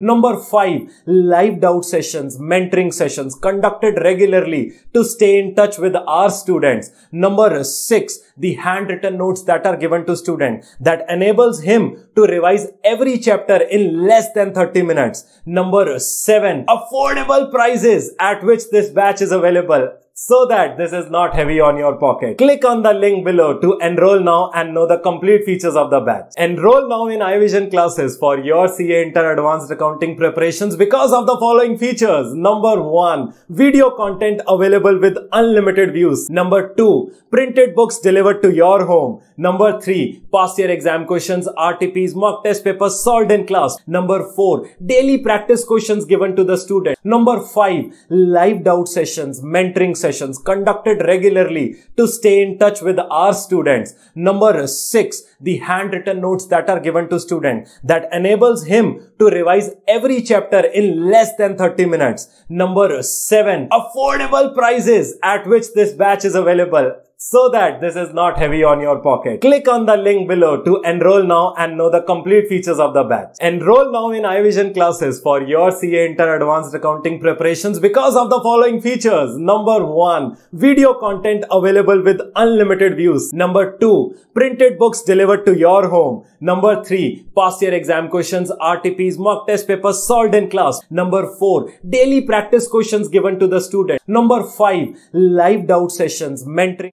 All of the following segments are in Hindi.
Number five, live doubt sessions, mentoring sessions conducted regularly to stay in touch with our students. Number six, the handwritten notes that are given to student that enables him to revise every chapter in less than 30 minutes. Number seven, affordable prices at which this batch is available so that this is not heavy on your pocket. Click on the link below to enroll now and know the complete features of the batch. Enroll now in iVision classes for your CA Inter Advanced Accounting preparations because of the following features. Number one, video content available with unlimited views. Number two, printed books delivered to your home. Number three, past year exam questions, RTPs, mock test papers solved in class. Number four, daily practice questions given to the student. Number five, live doubt sessions, mentoring sessions sessions conducted regularly to stay in touch with our students. Number six, the handwritten notes that are given to student that enables him to revise every chapter in less than 30 minutes. Number seven, affordable prices at which this batch is available so that this is not heavy on your pocket. Click on the link below to enroll now and know the complete features of the batch. Enroll now in iVision classes for your CA Inter Advanced Accounting preparations because of the following features. Number one, video content available with unlimited views. Number two, printed books delivered to your home. Number three, past year exam questions, RTPs, mock test papers solved in class. Number four, daily practice questions given to the student. Number five, live doubt sessions, mentoring.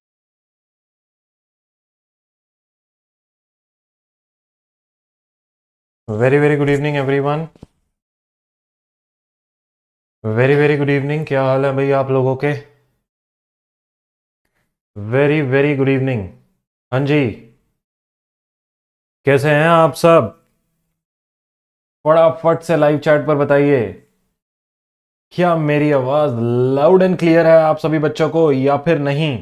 Very very good evening everyone very very good evening क्या हाल है भाई आप लोगों के वेरी वेरी गुड इवनिंग हाँ जी कैसे हैं आप सब फटाफट से लाइव चैट पर बताइए क्या मेरी आवाज लाउड एंड क्लियर है आप सभी बच्चों को या फिर नहीं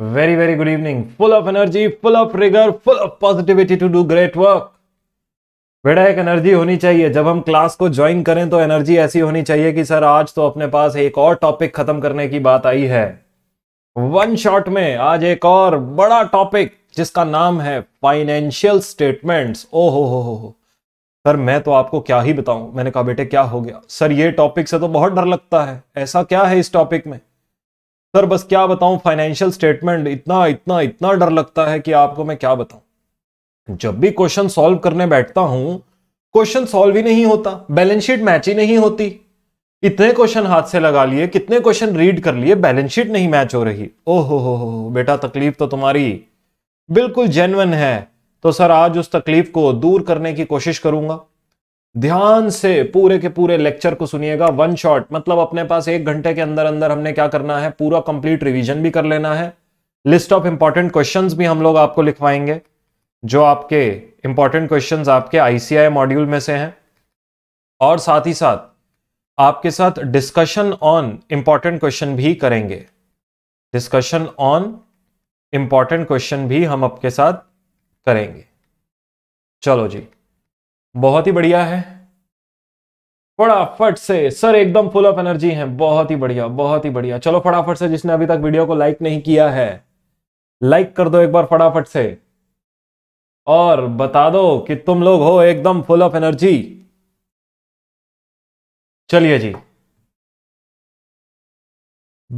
Very, very good evening. Full of energy, full of rigor, full of positivity to do great work. बेटा एक एनर्जी होनी चाहिए जब हम क्लास को ज्वाइन करें तो एनर्जी ऐसी होनी चाहिए कि सर आज तो अपने पास एक और टॉपिक खत्म करने की बात आई है वन शॉट में आज एक और बड़ा टॉपिक जिसका नाम है फाइनेंशियल स्टेटमेंट्स ओ हो हो हो सर मैं तो आपको क्या ही बताऊं मैंने कहा बेटे क्या हो गया सर ये टॉपिक से तो बहुत डर लगता है ऐसा क्या है इस टॉपिक में सर बस क्या बताऊं फाइनेंशियल स्टेटमेंट इतना इतना इतना डर लगता है कि आपको मैं क्या बताऊं जब भी क्वेश्चन सॉल्व करने बैठता हूं क्वेश्चन सॉल्व ही नहीं होता बैलेंस शीट मैच ही नहीं होती इतने क्वेश्चन हाथ से लगा लिए कितने क्वेश्चन रीड कर लिए बैलेंस शीट नहीं मैच हो रही ओहो हो हो बेटा तकलीफ तो तुम्हारी बिल्कुल जेनवन है तो सर आज उस तकलीफ को दूर करने की कोशिश करूंगा ध्यान से पूरे के पूरे लेक्चर को सुनिएगा वन शॉट मतलब अपने पास एक घंटे के अंदर अंदर हमने क्या करना है पूरा कंप्लीट रिवीजन भी कर लेना है लिस्ट ऑफ इंपॉर्टेंट क्वेश्चंस भी हम लोग आपको लिखवाएंगे जो आपके इंपॉर्टेंट क्वेश्चंस आपके आईसीआई मॉड्यूल में से हैं और साथ ही साथ आपके साथ डिस्कशन ऑन इंपॉर्टेंट क्वेश्चन भी करेंगे डिस्कशन ऑन इंपॉर्टेंट क्वेश्चन भी हम आपके साथ करेंगे चलो जी बहुत ही बढ़िया है फटाफट से सर एकदम फुल ऑफ एनर्जी है बहुत ही बढ़िया बहुत ही बढ़िया चलो फटाफट से जिसने अभी तक वीडियो को लाइक नहीं किया है लाइक कर दो एक बार फटाफट से और बता दो कि तुम लोग हो एकदम फुल ऑफ एनर्जी चलिए जी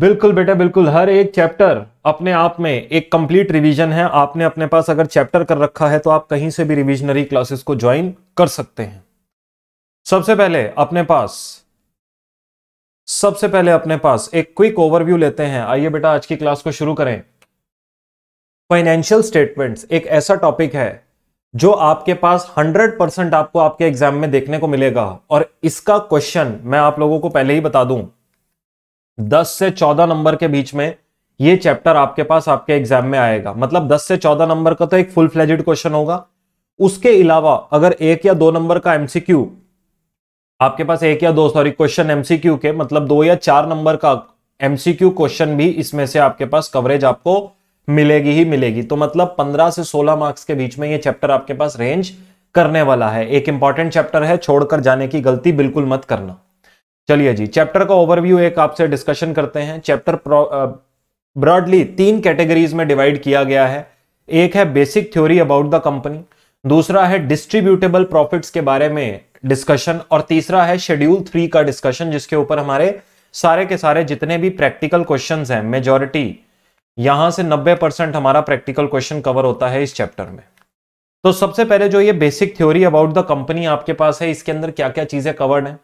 बिल्कुल बेटा बिल्कुल हर एक चैप्टर अपने आप में एक कंप्लीट रिवीजन है आपने अपने पास अगर चैप्टर कर रखा है तो आप कहीं से भी रिविजनरी क्लासेस को ज्वाइन कर सकते हैं सबसे पहले अपने पास सबसे पहले अपने पास एक क्विक ओवरव्यू लेते हैं आइए बेटा आज की क्लास को शुरू करें फाइनेंशियल स्टेटमेंट्स एक ऐसा टॉपिक है जो आपके पास 100 परसेंट आपको आपके एग्जाम में देखने को मिलेगा और इसका क्वेश्चन मैं आप लोगों को पहले ही बता दूं दस से चौदह नंबर के बीच में ये चैप्टर आपके पास आपके एग्जाम में आएगा मतलब दस से चौदह नंबर का तो एक फुल फ्लेजेड क्वेश्चन होगा उसके अलावा अगर एक या दो नंबर का एमसीक्यू आपके पास एक या दो सॉरी क्वेश्चन एमसीक्यू के मतलब दो या चार नंबर का एमसीक्यू क्वेश्चन भी इसमें से आपके पास कवरेज आपको मिलेगी ही मिलेगी तो मतलब 15 से 16 मार्क्स के बीच में ये चैप्टर आपके पास रेंज करने वाला है एक इंपॉर्टेंट चैप्टर है छोड़कर जाने की गलती बिल्कुल मत करना चलिए जी चैप्टर का ओवरव्यू एक आपसे डिस्कशन करते हैं चैप्टर ब्रॉडली तीन कैटेगरीज में डिवाइड किया गया है एक है basic theory about the company दूसरा है डिस्ट्रीब्यूटेबल प्रॉफिट्स के बारे में डिस्कशन और तीसरा है शेड्यूल थ्री का डिस्कशन जिसके ऊपर हमारे सारे के सारे जितने भी प्रैक्टिकल क्वेश्चंस हैं मेजॉरिटी यहां से 90 परसेंट हमारा प्रैक्टिकल क्वेश्चन कवर होता है इस चैप्टर में तो सबसे पहले जो ये basic theory about the company आपके पास है इसके अंदर क्या क्या चीजें कवर्ड हैं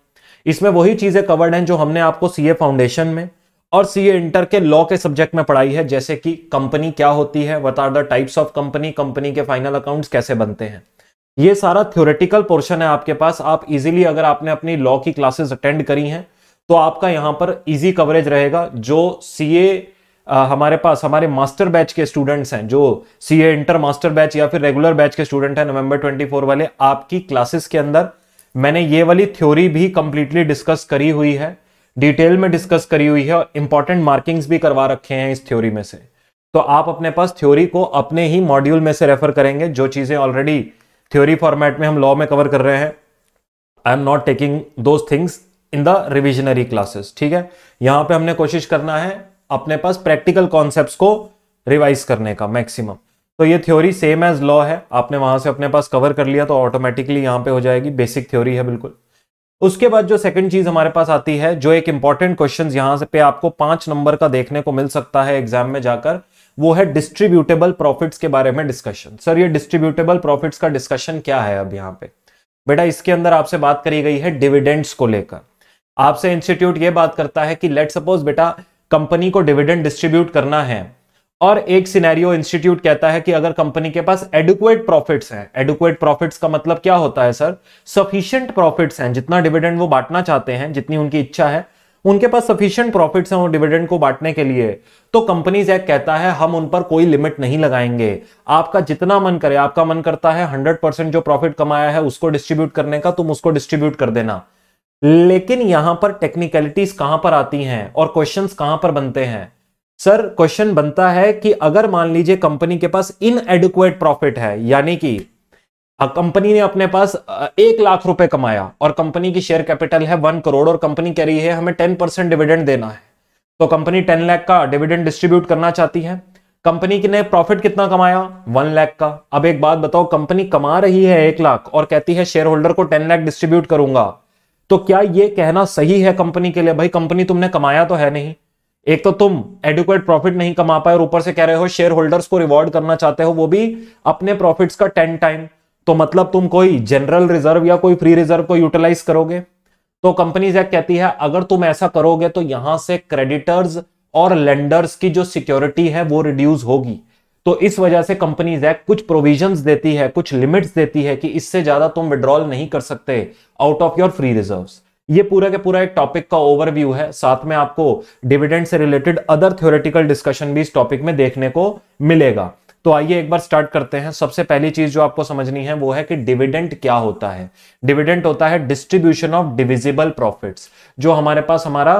इसमें वही चीजें कवर्ड हैं जो हमने आपको सीए फाउंडेशन में और सीए इंटर के लॉ के सब्जेक्ट में पढ़ाई है जैसे कि कंपनी क्या होती है what are the types of company company के फाइनल अकाउंट्स कैसे बनते हैं ये सारा थ्योरेटिकल पोर्शन है आपके पास आप इजीली अगर आपने अपनी लॉ की क्लासेस अटेंड करी हैं तो आपका यहां पर इजी कवरेज रहेगा जो सीए हमारे पास हमारे मास्टर बैच के स्टूडेंट्स हैं जो सीए इंटर मास्टर बैच या फिर रेगुलर बैच के स्टूडेंट हैं नवंबर 24 वाले आपकी क्लासेस के अंदर मैंने ये वाली थ्योरी भी कंप्लीटली डिस्कस करी हुई है डिटेल में डिस्कस करी हुई है और इंपॉर्टेंट मार्किंग्स भी करवा रखे हैं इस थ्योरी में से तो आप अपने पास थ्योरी को अपने ही मॉड्यूल में से रेफर करेंगे जो चीज़ें ऑलरेडी थ्योरी फॉर्मेट में हम लॉ में कवर कर रहे हैं I am not taking those things in the revisionary classes ठीक है यहां पे हमने कोशिश करना है अपने पास प्रैक्टिकल कॉन्सेप्ट को रिवाइज करने का मैक्सिमम तो ये थ्योरी सेम एज लॉ है आपने वहां से अपने पास कवर कर लिया तो ऑटोमेटिकली यहाँ पे हो जाएगी बेसिक थ्योरी है बिल्कुल उसके बाद जो सेकंड चीज हमारे पास आती है जो एक इंपॉर्टेंट क्वेश्चन यहां से पे आपको पांच नंबर का देखने को मिल सकता है एग्जाम में जाकर वो है डिस्ट्रीब्यूटेबल प्रॉफिट्स के बारे में डिस्कशन सर ये डिस्ट्रीब्यूटेबल प्रॉफिट्स का डिस्कशन क्या है अब यहाँ पे बेटा इसके अंदर आपसे बात करी गई है डिविडेंड्स को लेकर आपसे इंस्टीट्यूट ये बात करता है कि लेट सपोज बेटा कंपनी को डिविडेंड डिस्ट्रीब्यूट करना है और एक सिनेरियो इंस्टीट्यूट कहता है कि अगर कंपनी के पास एडुक्ट प्रॉफिट्स हैं एडुकेट प्रॉफिट्स का मतलब क्या होता है सर सफिशियंट प्रॉफिट्स हैं जितना डिविडेंड वो बांटना चाहते हैं जितनी उनकी इच्छा है उनके पास सफिशियंट प्रॉफिट्स हैं वो डिविडेंड को बांटने के लिए तो कंपनीज एक्ट कहता है हम उन पर कोई लिमिट नहीं लगाएंगे आपका जितना मन करे आपका मन करता है हंड्रेड परसेंट जो प्रॉफिट कमाया है उसको डिस्ट्रीब्यूट करने का तुम उसको डिस्ट्रीब्यूट कर देना लेकिन यहां पर टेक्निकलिटीज कहां पर आती हैं और क्वेश्चंस कहां पर बनते हैं सर क्वेश्चन बनता है कि अगर मान लीजिए कंपनी के पास इन इनएडुकुएट प्रॉफिट है यानी कि कंपनी हाँ, ने अपने पास एक लाख रुपए कमाया और कंपनी की शेयर कैपिटल है वन करोड़ और कंपनी कह रही है हमें टेन परसेंट डिविडेंड देना है तो कंपनी टेन लाख का डिविडेंड डिस्ट्रीब्यूट करना चाहती है कंपनी ने प्रॉफिट कितना कमाया वन लाख का अब एक बात बताओ कंपनी कमा रही है एक लाख और कहती है शेयर होल्डर को टेन लाख डिस्ट्रीब्यूट करूंगा तो क्या ये कहना सही है कंपनी के लिए भाई कंपनी तुमने कमाया तो है नहीं एक तो तुम एडुकेट प्रॉफिट नहीं कमा पाए और ऊपर से कह रहे हो शेयर होल्डर्स को रिवॉर्ड करना चाहते हो वो भी अपने प्रॉफिट्स का टेन टाइम तो मतलब तुम कोई जनरल रिजर्व या कोई फ्री रिजर्व को यूटिलाइज करोगे तो कंपनी जैक कहती है अगर तुम ऐसा करोगे तो यहां से क्रेडिटर्स और लेंडर्स की जो सिक्योरिटी है वो रिड्यूस होगी तो इस वजह से कंपनी जैक कुछ प्रोविजन देती है कुछ लिमिट्स देती है कि इससे ज्यादा तुम विड्रॉल नहीं कर सकते out of your free reserves ये पूरा के पूरा एक टॉपिक का ओवरव्यू है साथ में आपको डिविडेंड से रिलेटेड अदर थ्योरेटिकल डिस्कशन भी इस टॉपिक में देखने को मिलेगा तो आइए एक बार स्टार्ट करते हैं सबसे पहली चीज जो आपको समझनी है वो है कि डिविडेंड क्या होता है डिविडेंड होता है डिस्ट्रीब्यूशन ऑफ डिविजिबल प्रॉफिट्स जो हमारे पास हमारा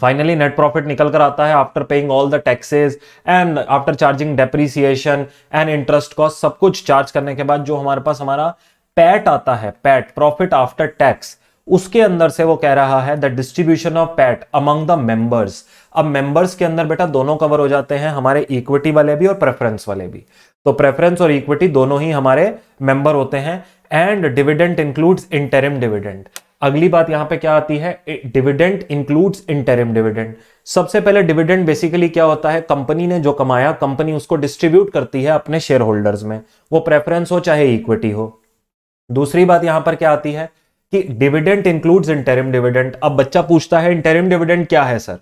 फाइनली नेट प्रॉफिट निकल कर आता है after paying all the taxes and after charging depreciation and interest cost सब कुछ चार्ज करने के बाद जो हमारे पास हमारा पैट आता है पैट प्रॉफिट आफ्टर टैक्स उसके अंदर से वो कह रहा है the distribution of PAT among the members अब मेंबर्स के अंदर बेटा दोनों कवर हो जाते हैं हमारे इक्विटी वाले भी और प्रेफरेंस वाले भी तो प्रेफरेंस और इक्विटी दोनों ही हमारे मेंबर होते हैं and dividend includes interim dividend अगली बात यहां पे क्या आती है डिविडेंट इंक्लूड्स इंटरिम डिविडेंट सबसे पहले डिविडेंड बेसिकली क्या होता है कंपनी ने जो कमाया कंपनी उसको डिस्ट्रीब्यूट करती है अपने शेयर होल्डर्स में वो प्रेफरेंस हो चाहे इक्विटी हो दूसरी बात यहां पर क्या आती है कि डिविडेंट इंक्लूड्स इंटरिम डिविडेंट अब बच्चा पूछता है इंटरिम डिविडेंट क्या है सर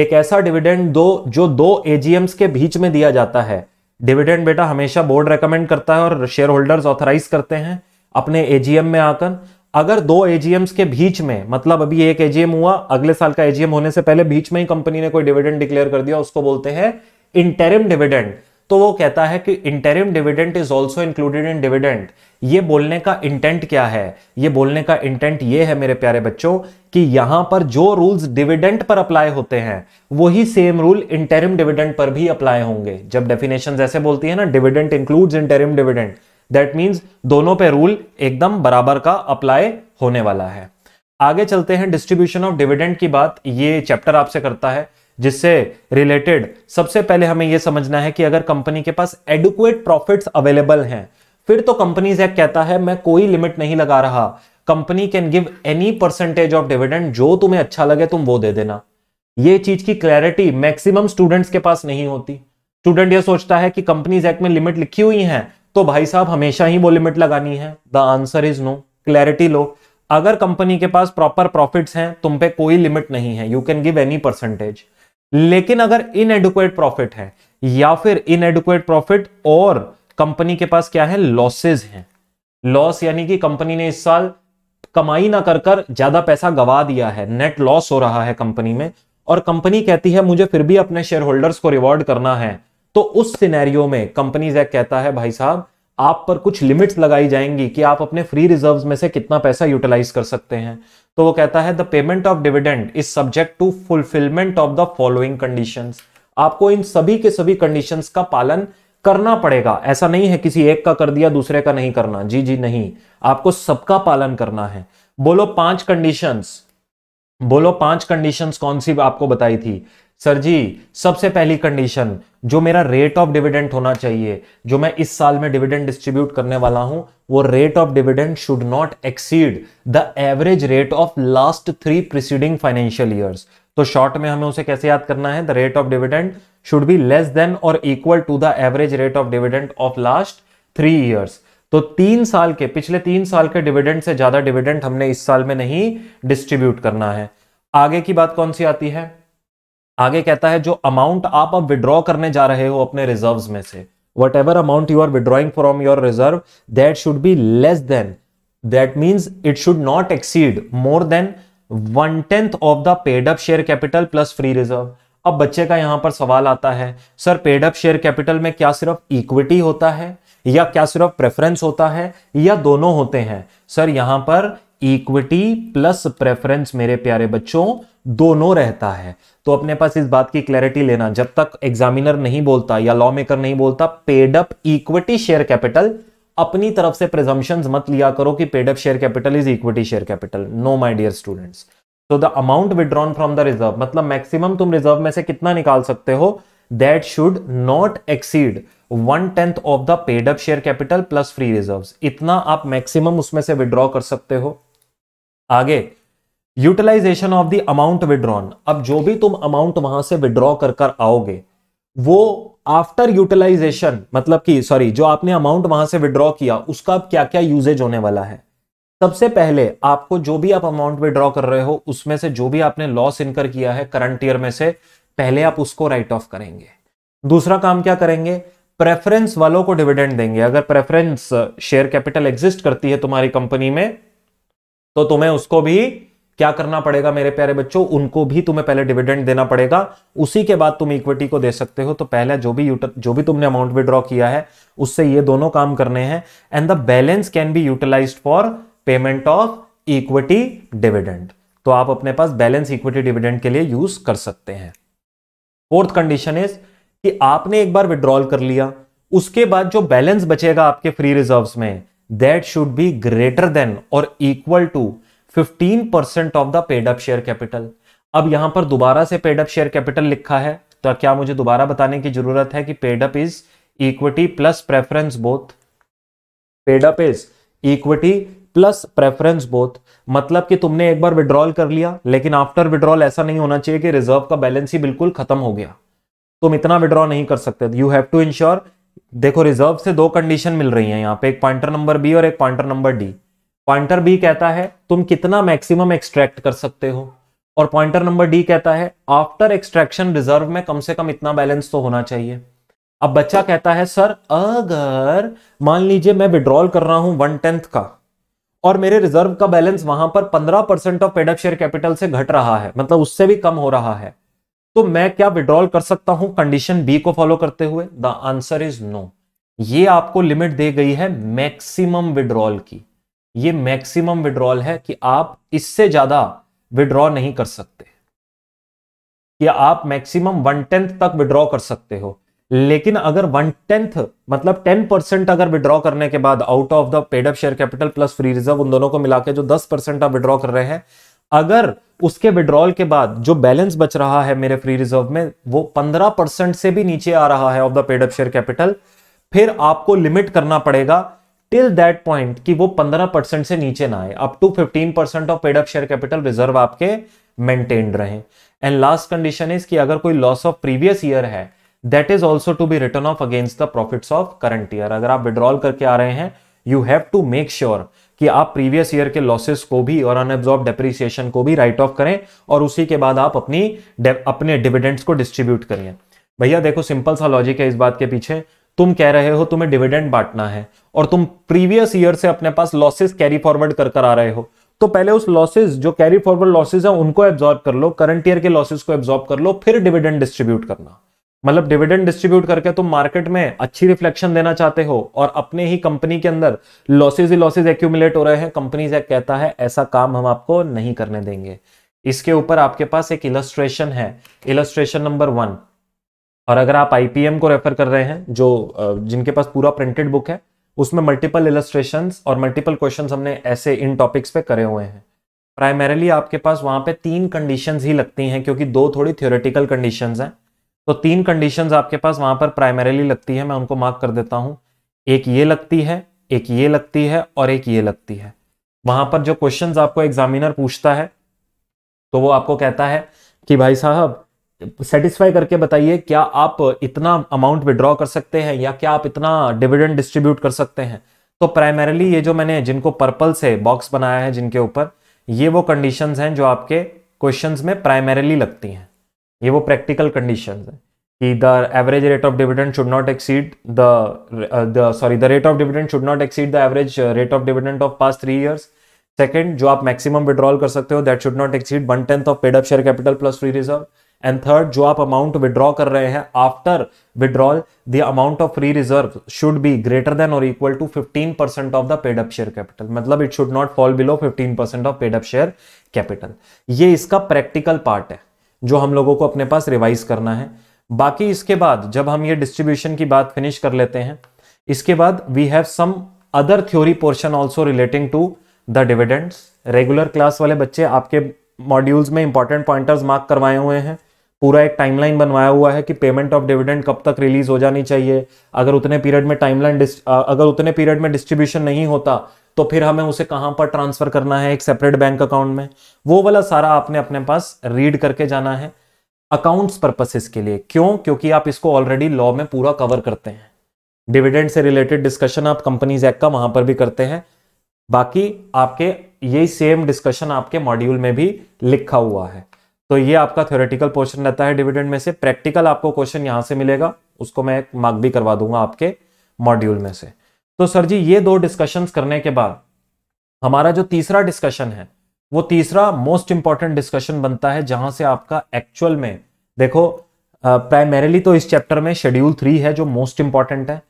एक ऐसा डिविडेंट दो जो दो एजीएम्स के बीच में दिया जाता है डिविडेंड बेटा हमेशा बोर्ड रेकमेंड करता है और शेयर होल्डर्स ऑथराइज करते हैं अपने एजीएम में आकर अगर दो एजीएम्स के बीच में मतलब अभी एक एजीएम हुआ अगले साल का एजीएम होने से पहले बीच में ही कंपनी ने कोई डिविडेंड डिक्लेयर कर दिया उसको बोलते हैं इंटरिम डिविडेंड तो वो कहता है कि interim dividend is also included in dividend ये बोलने का इंटेंट क्या है ये बोलने का इंटेंट ये है मेरे प्यारे बच्चों कि यहां पर जो रूल्स डिविडेंट पर अप्लाई होते हैं वही सेम रूल इंटरिम डिविडेंट पर भी अप्लाई होंगे जब डेफिनेशन ऐसे बोलती है ना dividend include interim dividend that means दोनों पे रूल एकदम बराबर का अप्लाई होने वाला है आगे चलते हैं डिस्ट्रीब्यूशन ऑफ डिविडेंट की बात ये चैप्टर आपसे करता है जिससे रिलेटेड सबसे पहले हमें यह समझना है कि अगर कंपनी के पास एडुकुएट प्रॉफिट्स अवेलेबल हैं फिर तो कंपनीज एक्ट कहता है मैं कोई लिमिट नहीं लगा रहा company can give any percentage of dividend जो तुम्हें अच्छा लगे तुम वो दे देना यह चीज की क्लैरिटी मैक्सिमम स्टूडेंट्स के पास नहीं होती स्टूडेंट यह सोचता है कि कंपनीज एक्ट में लिमिट लिखी हुई है तो भाई साहब हमेशा ही वो लिमिट लगानी है the answer is no clarity लो अगर कंपनी के पास प्रॉपर प्रॉफिट्स हैं तुम पे कोई लिमिट नहीं है you can give any percentage लेकिन अगर इनएडुकेट प्रॉफिट है या फिर इनएडुकुएट प्रॉफिट और कंपनी के पास क्या है लॉसेज हैं लॉस यानी कि कंपनी ने इस साल कमाई ना कर कर ज्यादा पैसा गवा दिया है नेट लॉस हो रहा है कंपनी में और कंपनी कहती है मुझे फिर भी अपने शेयर होल्डर्स को रिवॉर्ड करना है तो उस सिनेरियो में कंपनी जैक कहता है भाई साहब आप पर कुछ लिमिट्स लगाई जाएंगी कि आप अपने फ्री रिजर्व में से कितना पैसा यूटिलाइज कर सकते हैं तो वो कहता है the payment of dividend is subject to fulfilment of the following condition आपको इन सभी के सभी कंडीशन का पालन करना पड़ेगा ऐसा नहीं है किसी एक का कर दिया दूसरे का नहीं करना जी जी नहीं आपको सबका पालन करना है बोलो पांच कंडीशंस बोलो पांच कंडीशंस कौन सी आपको बताई थी सर जी सबसे पहली कंडीशन जो मेरा रेट ऑफ डिविडेंड होना चाहिए जो मैं इस साल में डिविडेंड डिस्ट्रीब्यूट करने वाला हूं वो rate of dividend should not exceed the average rate of last three preceding financial years तो शॉर्ट में हमें उसे कैसे याद करना है the rate of dividend should be less than और equal to the average rate of dividend of last three years तो तीन साल के पिछले तीन साल के डिविडेंड से ज्यादा डिविडेंड हमने इस साल में नहीं डिस्ट्रीब्यूट करना है आगे की बात कौन सी आती है आगे कहता है जो अमाउंट आप अब विड्रॉ करने जा रहे हो अपने रिजर्व में से whatever amount you are withdrawing from your reserve that should be less than that means it should not exceed more than one tenth of the paid up share capital plus free reserve अब बच्चे का यहां पर सवाल आता है सर पेडअप शेयर कैपिटल में क्या सिर्फ इक्विटी होता है या क्या सिर्फ प्रेफरेंस होता है या दोनों होते हैं सर यहां पर इक्विटी प्लस प्रेफरेंस मेरे प्यारे बच्चों दोनों रहता है तो अपने पास इस बात की क्लैरिटी लेना जब तक एग्जामिनर नहीं बोलता या लॉ मेकर नहीं बोलता पेडअप इक्विटी शेयर कैपिटल अपनी तरफ से प्रेजम्पन मत लिया करो कि paid up share capital is equity share capital no my dear students तो the amount withdrawn from the reserve मतलब मैक्सिमम तुम रिजर्व में से कितना निकाल सकते हो that should not exceed one tenth of the paid up share capital plus free reserve इतना आप मैक्सिमम उसमें से विड्रॉ कर सकते हो आगे utilization of the amount withdrawn अब जो भी तुम अमाउंट वहां से विड्रॉ कर कर आओगे वो आफ्टर यूटिलाइजेशन मतलब कि सॉरी जो आपने अमाउंट वहां से विड्रॉ किया उसका अब क्या क्या यूजेज होने वाला है सबसे पहले आपको जो भी आप अमाउंट विड्रॉ कर रहे हो उसमें से जो भी आपने लॉस इनकर किया है करंट ईयर में से पहले आप उसको राइट ऑफ करेंगे दूसरा काम क्या करेंगे प्रेफरेंस वालों को डिविडेंड देंगे अगर प्रेफरेंस शेयर कैपिटल एग्जिस्ट करती है तुम्हारी कंपनी में तो तुम्हें उसको भी क्या करना पड़ेगा मेरे प्यारे बच्चों उनको भी तुम्हें पहले डिविडेंड देना पड़ेगा उसी के बाद तुम इक्विटी को दे सकते हो तो पहले जो भी जो भी तुमने अमाउंट विड्रॉ किया है उससे ये दोनों काम करने हैं and the balance can be utilize for payment of equity dividend तो आप अपने पास बैलेंस इक्विटी डिविडेंड के लिए यूज कर सकते हैं फोर्थ कंडीशन इज कि आपने एक बार विड्रॉल कर लिया उसके बाद जो बैलेंस बचेगा आपके फ्री रिजर्व्स में that should be greater than और equal to 15% of the paid up share capital अब यहां पर दोबारा से पेड अप शेयर कैपिटल लिखा है तो क्या मुझे दोबारा बताने की जरूरत है कि paid up is equity plus preference both paid up is equity plus preference both मतलब कि तुमने एक बार विड्रॉल कर लिया लेकिन आफ्टर विड्रॉल ऐसा नहीं होना चाहिए कि रिजर्व का बैलेंस ही बिल्कुल खत्म हो गया तुम इतना विड्रॉ नहीं कर सकते यू हैव टू इंश्योर देखो रिजर्व से दो कंडीशन मिल रही है यहाँ पे एक पॉइंटर नंबर बी और एक pointer number D pointer B कहता है तुम कितना मैक्सिमम एक्सट्रैक्ट कर सकते हो और पॉइंटर नंबर डी कहता है आफ्टर एक्सट्रैक्शन रिजर्व में कम से कम इतना बैलेंस तो होना चाहिए अब बच्चा कहता है सर अगर मान लीजिए मैं विड्रॉल कर रहा हूं वन टेंथ का और मेरे रिजर्व का बैलेंस वहां पर पंद्रह percent of paid up share capital से घट रहा है मतलब उससे भी कम हो रहा है तो मैं क्या विड्रॉल कर सकता हूं कंडीशन बी को फॉलो करते हुए द आंसर इज नो ये आपको लिमिट दी गई है मैक्सिमम विड्रॉल की ये मैक्सिमम विड्रॉल है कि आप इससे ज्यादा विड्रॉ नहीं कर सकते कि आप मैक्सिमम वन टेंथ तक विड्रॉ कर सकते हो लेकिन अगर वन टेंथ मतलब टेन परसेंट अगर विड्रॉ करने के बाद out of the paid up share capital plus free reserve उन दोनों को मिला के जो दस परसेंट आप विड्रॉ कर रहे हैं अगर उसके विड्रॉल के बाद जो बैलेंस बच रहा है मेरे फ्री रिजर्व में वो पंद्रह परसेंट से भी नीचे आ रहा है of the paid up share capital फिर आपको लिमिट करना पड़ेगा टिल दैट पॉइंट कि वो पंद्रह परसेंट से नीचे ना आए up to fifteen percent of paid up share capital reserve आपके मेंटेन्ड रहे एंड लास्ट कंडीशन इज कि अगर कोई लॉस ऑफ प्रीवियस ईयर है that is also to be return of against the profit of current year अगर आप विड्रॉल करके आ रहे हैं you have to make sure कि आप प्रीवियस ईयर के लॉसेस को भी और अनएब्जॉर्ब डेप्रिसिएशन को भी राइट ऑफ करें और उसी के बाद आप अपनी अपने डिविडेंड्स को डिस्ट्रीब्यूट करिए भैया देखो सिंपल सा लॉजिक है इस बात के पीछे तुम कह रहे हो तुम्हें डिविडेंड बांटना है और तुम प्रीवियस ईयर से अपने पास लॉसेस कैरी फॉरवर्ड कर कर आ रहे हो तो पहले उस लॉसेस जो कैरी फॉरवर्ड लॉसेस है उनको एब्जॉर्ब कर लो करंट ईयर के लॉसेस को एब्जॉर्ब कर लो फिर डिविडेंड डिस्ट्रीब्यूट करना मतलब डिविडेंड डिस्ट्रीब्यूट करके तुम मार्केट में अच्छी रिफ्लेक्शन देना चाहते हो और अपने ही कंपनी के अंदर लॉसेज ही लॉसेज एक्यूमुलेट हो रहे हैं कंपनी से कहता है ऐसा काम हम आपको नहीं करने देंगे इसके ऊपर आपके पास एक इलस्ट्रेशन है इलस्ट्रेशन नंबर वन और अगर आप आईपीएम को रेफर कर रहे हैं जो जिनके पास पूरा प्रिंटेड बुक है उसमें मल्टीपल इलस्ट्रेशन और मल्टीपल क्वेश्चन हमने ऐसे इन टॉपिक्स पे करे हुए हैं प्राइमरली आपके पास वहां पे तीन कंडीशंस ही लगती हैं क्योंकि दो थोड़ी थियोरेटिकल कंडीशंस हैं तो तीन कंडीशंस आपके पास वहां पर प्राइमरीली लगती है मैं उनको मार्क कर देता हूं एक ये लगती है एक ये लगती है और एक ये लगती है वहां पर जो क्वेश्चंस आपको एग्जामिनर पूछता है तो वो आपको कहता है कि भाई साहब सेटिस्फाई करके बताइए क्या आप इतना अमाउंट विड्रॉ कर सकते हैं या क्या आप इतना डिविडेंड डिस्ट्रीब्यूट कर सकते हैं तो प्राइमरली ये जो मैंने जिनको पर्पल से बॉक्स बनाया है जिनके ऊपर ये वो कंडीशंस हैं जो आपके क्वेश्चंस में प्राइमरली लगती हैं ये वो प्रैक्टिकल कंडीशन है कि the average rate of dividend should not exceed the sorry the rate of dividend should not exceed the average rate of dividend of past three years second जो आप मैक्सिमम विड्रॉल कर सकते हो that should not exceed one tenth of paid up share capital plus free reserve and third जो आप अमाउंट विड्रॉ कर रहे हैं after withdrawal the amount of free reserve should be greater than और equal to fifteen percent of the paid up share capital मतलब it should not fall below fifteen percent of paid up share capital ये इसका प्रैक्टिकल पार्ट है जो हम लोगों को अपने पास रिवाइज करना है बाकी इसके बाद जब हम ये डिस्ट्रीब्यूशन की बात फिनिश कर लेते हैं इसके बाद we have some other theory portion also relating to the dividends regular class वाले बच्चे आपके मॉड्यूल्स में इंपॉर्टेंट पॉइंटर्स मार्क करवाए हुए हैं पूरा एक टाइमलाइन बनवाया हुआ है कि पेमेंट ऑफ डिविडेंड कब तक रिलीज हो जानी चाहिए अगर उतने पीरियड में टाइमलाइन अगर उतने पीरियड में डिस्ट्रीब्यूशन नहीं होता तो फिर हमें उसे कहां पर ट्रांसफर करना है एक सेपरेट बैंक अकाउंट में वो वाला सारा आपने अपने पास रीड करके जाना है अकाउंट्स पर्पसेस के लिए क्यों क्योंकि आप इसको ऑलरेडी लॉ में पूरा कवर करते हैं डिविडेंड से रिलेटेड डिस्कशन आप कंपनीज एक्ट का वहां पर भी करते हैं बाकी आपके यही सेम डिस्कशन आपके मॉड्यूल में भी लिखा हुआ है तो ये आपका थ्योरेटिकल पोर्शन रहता है डिविडेंड में से प्रैक्टिकल आपको क्वेश्चन यहां से मिलेगा उसको मैं मार्क भी करवा दूंगा आपके मॉड्यूल में से तो सर जी ये दो डिस्कशंस करने के बाद हमारा जो तीसरा डिस्कशन है वो तीसरा मोस्ट इंपॉर्टेंट डिस्कशन बनता है जहां से आपका एक्चुअल में देखो प्राइमरीली तो इस चैप्टर में शेड्यूल थ्री है जो मोस्ट इंपॉर्टेंट है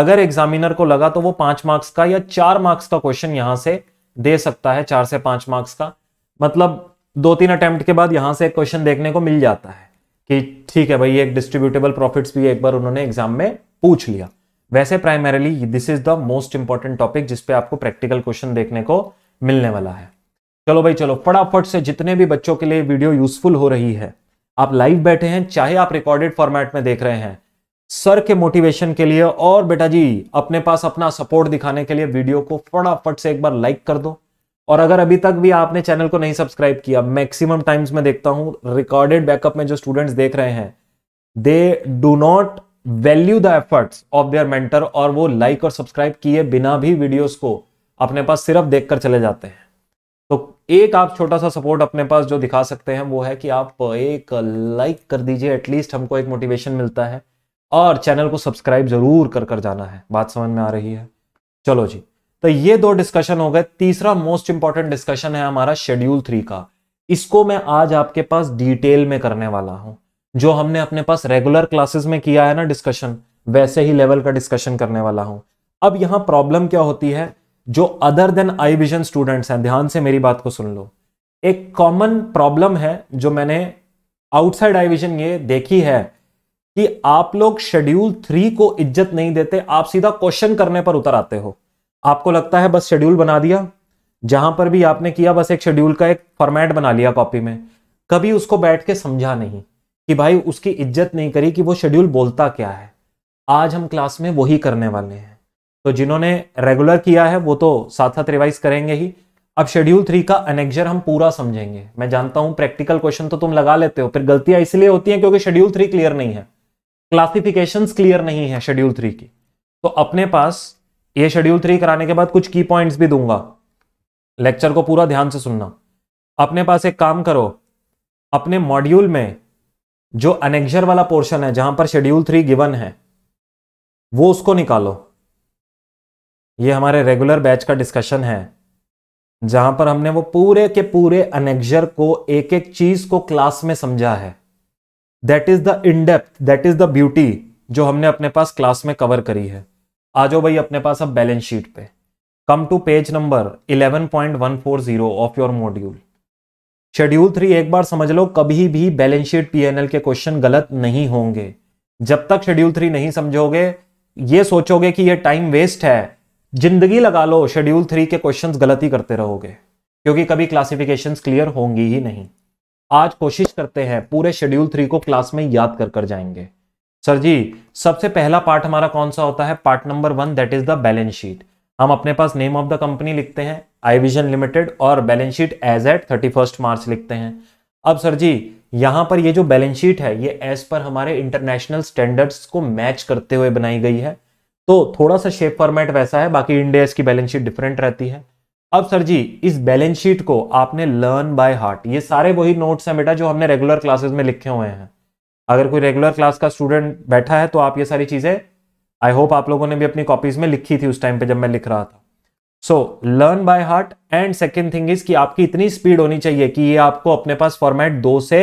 अगर एग्जामिनर को लगा तो वो पांच मार्क्स का या चार मार्क्स का क्वेश्चन यहां से दे सकता है चार से पांच मार्क्स का मतलब दो तीन अटेम्प्ट के बाद यहां से एक क्वेश्चन देखने को मिल जाता है कि ठीक है भाई एक डिस्ट्रीब्यूटेबल प्रॉफिट्स भी एक बार उन्होंने एग्जाम में पूछ लिया वैसे primarily this is the most important topic जिसपे आपको प्रैक्टिकल क्वेश्चन देखने को मिलने वाला है चलो भाई चलो फटाफट से जितने भी बच्चों के लिए वीडियो यूजफुल हो रही है आप लाइव बैठे हैं चाहे आप रिकॉर्डेड फॉर्मेट में देख रहे हैं सर के मोटिवेशन के लिए और बेटा जी अपने पास अपना सपोर्ट दिखाने के लिए वीडियो को फटाफट से एक बार लाइक कर दो और अगर अभी तक भी आपने चैनल को नहीं सब्सक्राइब किया मैक्सिमम टाइम्स में देखता हूं रिकॉर्डेड बैकअप में जो स्टूडेंट्स देख रहे हैं they do not value the efforts of their mentor और वो लाइक और सब्सक्राइब किए बिना भी वीडियोस को अपने पास सिर्फ देखकर चले जाते हैं तो एक आप छोटा सा सपोर्ट अपने पास जो दिखा सकते हैं वो है कि आप एक लाइक कर दीजिए एटलीस्ट हमको एक मोटिवेशन मिलता है और चैनल को सब्सक्राइब जरूर कर कर जाना है बात समझ में आ रही है चलो जी तो ये दो डिस्कशन हो गए तीसरा मोस्ट इंपॉर्टेंट डिस्कशन है हमारा शेड्यूल थ्री का इसको मैं आज आपके पास डिटेल में करने वाला हूं जो हमने अपने पास रेगुलर क्लासेस में किया है ना डिस्कशन वैसे ही लेवल का डिस्कशन करने वाला हूं अब यहां प्रॉब्लम क्या होती है जो other than I vision students हैं ध्यान से मेरी बात को सुन लो एक कॉमन प्रॉब्लम है जो मैंने आउटसाइड आई विजन ये देखी है कि आप लोग शेड्यूल थ्री को इज्जत नहीं देते आप सीधा क्वेश्चन करने पर उतर आते हो आपको लगता है बस शेड्यूल बना दिया जहां पर भी आपने किया बस एक शेड्यूल का एक फॉर्मेट बना लिया कॉपी में कभी उसको बैठ के समझा नहीं कि भाई उसकी इज्जत नहीं करी कि वो शेड्यूल बोलता क्या है आज हम क्लास में वही करने वाले हैं तो जिन्होंने रेगुलर किया है वो तो साथ साथ रिवाइज करेंगे ही अब शेड्यूल थ्री का अनेक्जर हम पूरा समझेंगे मैं जानता हूं प्रैक्टिकल क्वेश्चन तो तुम लगा लेते हो फिर गलतियां इसलिए होती हैं क्योंकि शेड्यूल थ्री क्लियर नहीं है क्लासिफिकेशन क्लियर नहीं है शेड्यूल थ्री की तो अपने पास ये शेड्यूल थ्री कराने के बाद कुछ की पॉइंट्स भी दूंगा लेक्चर को पूरा ध्यान से सुनना अपने पास एक काम करो अपने मॉड्यूल में जो अनेक्जर वाला पोर्शन है जहां पर शेड्यूल थ्री गिवन है वो उसको निकालो ये हमारे रेगुलर बैच का डिस्कशन है जहां पर हमने वो पूरे के पूरे अनेक्जर को एक एक चीज को क्लास में समझा है that is the in depth that is the beauty जो हमने अपने पास क्लास में कवर करी है आ जाओ भाई अपने पास अब बैलेंस शीट पे come to page number 11.140 of your module schedule three एक बार समझ लो कभी भी बैलेंस शीट पीएनएल के क्वेश्चन गलत नहीं होंगे जब तक शेड्यूल थ्री नहीं समझोगे ये सोचोगे कि ये टाइम वेस्ट है जिंदगी लगा लो शेड्यूल थ्री के क्वेश्चंस गलत ही करते रहोगे क्योंकि कभी क्लासिफिकेशन क्लियर होंगी ही नहीं आज कोशिश करते हैं पूरे शेड्यूल थ्री को क्लास में याद कर कर जाएंगे सर जी सबसे पहला पार्ट हमारा कौन सा होता है part number one that is the balance sheet हम अपने पास नेम ऑफ द कंपनी लिखते हैं आई विजन लिमिटेड और balance sheet as at thirty first March लिखते हैं अब सर जी यहाँ पर ये जो बैलेंस शीट है ये एज पर हमारे इंटरनेशनल स्टैंडर्ड्स को मैच करते हुए बनाई गई है तो थोड़ा सा शेप फॉर्मेट वैसा है बाकी इंडिया की बैलेंस शीट डिफरेंट रहती है अब सर जी इस बैलेंस शीट को आपने लर्न बाय हार्ट ये सारे वही नोट्स हैं बेटा जो हमने रेगुलर क्लासेस में लिखे हुए हैं अगर कोई रेगुलर क्लास का स्टूडेंट बैठा है तो आप ये सारी चीज़ें आई होप आप लोगों ने भी अपनी कॉपीज में लिखी थी उस टाइम पे जब मैं लिख रहा था so learn by heart and second thing is कि आपकी इतनी स्पीड होनी चाहिए कि ये आपको अपने पास फॉर्मेट दो से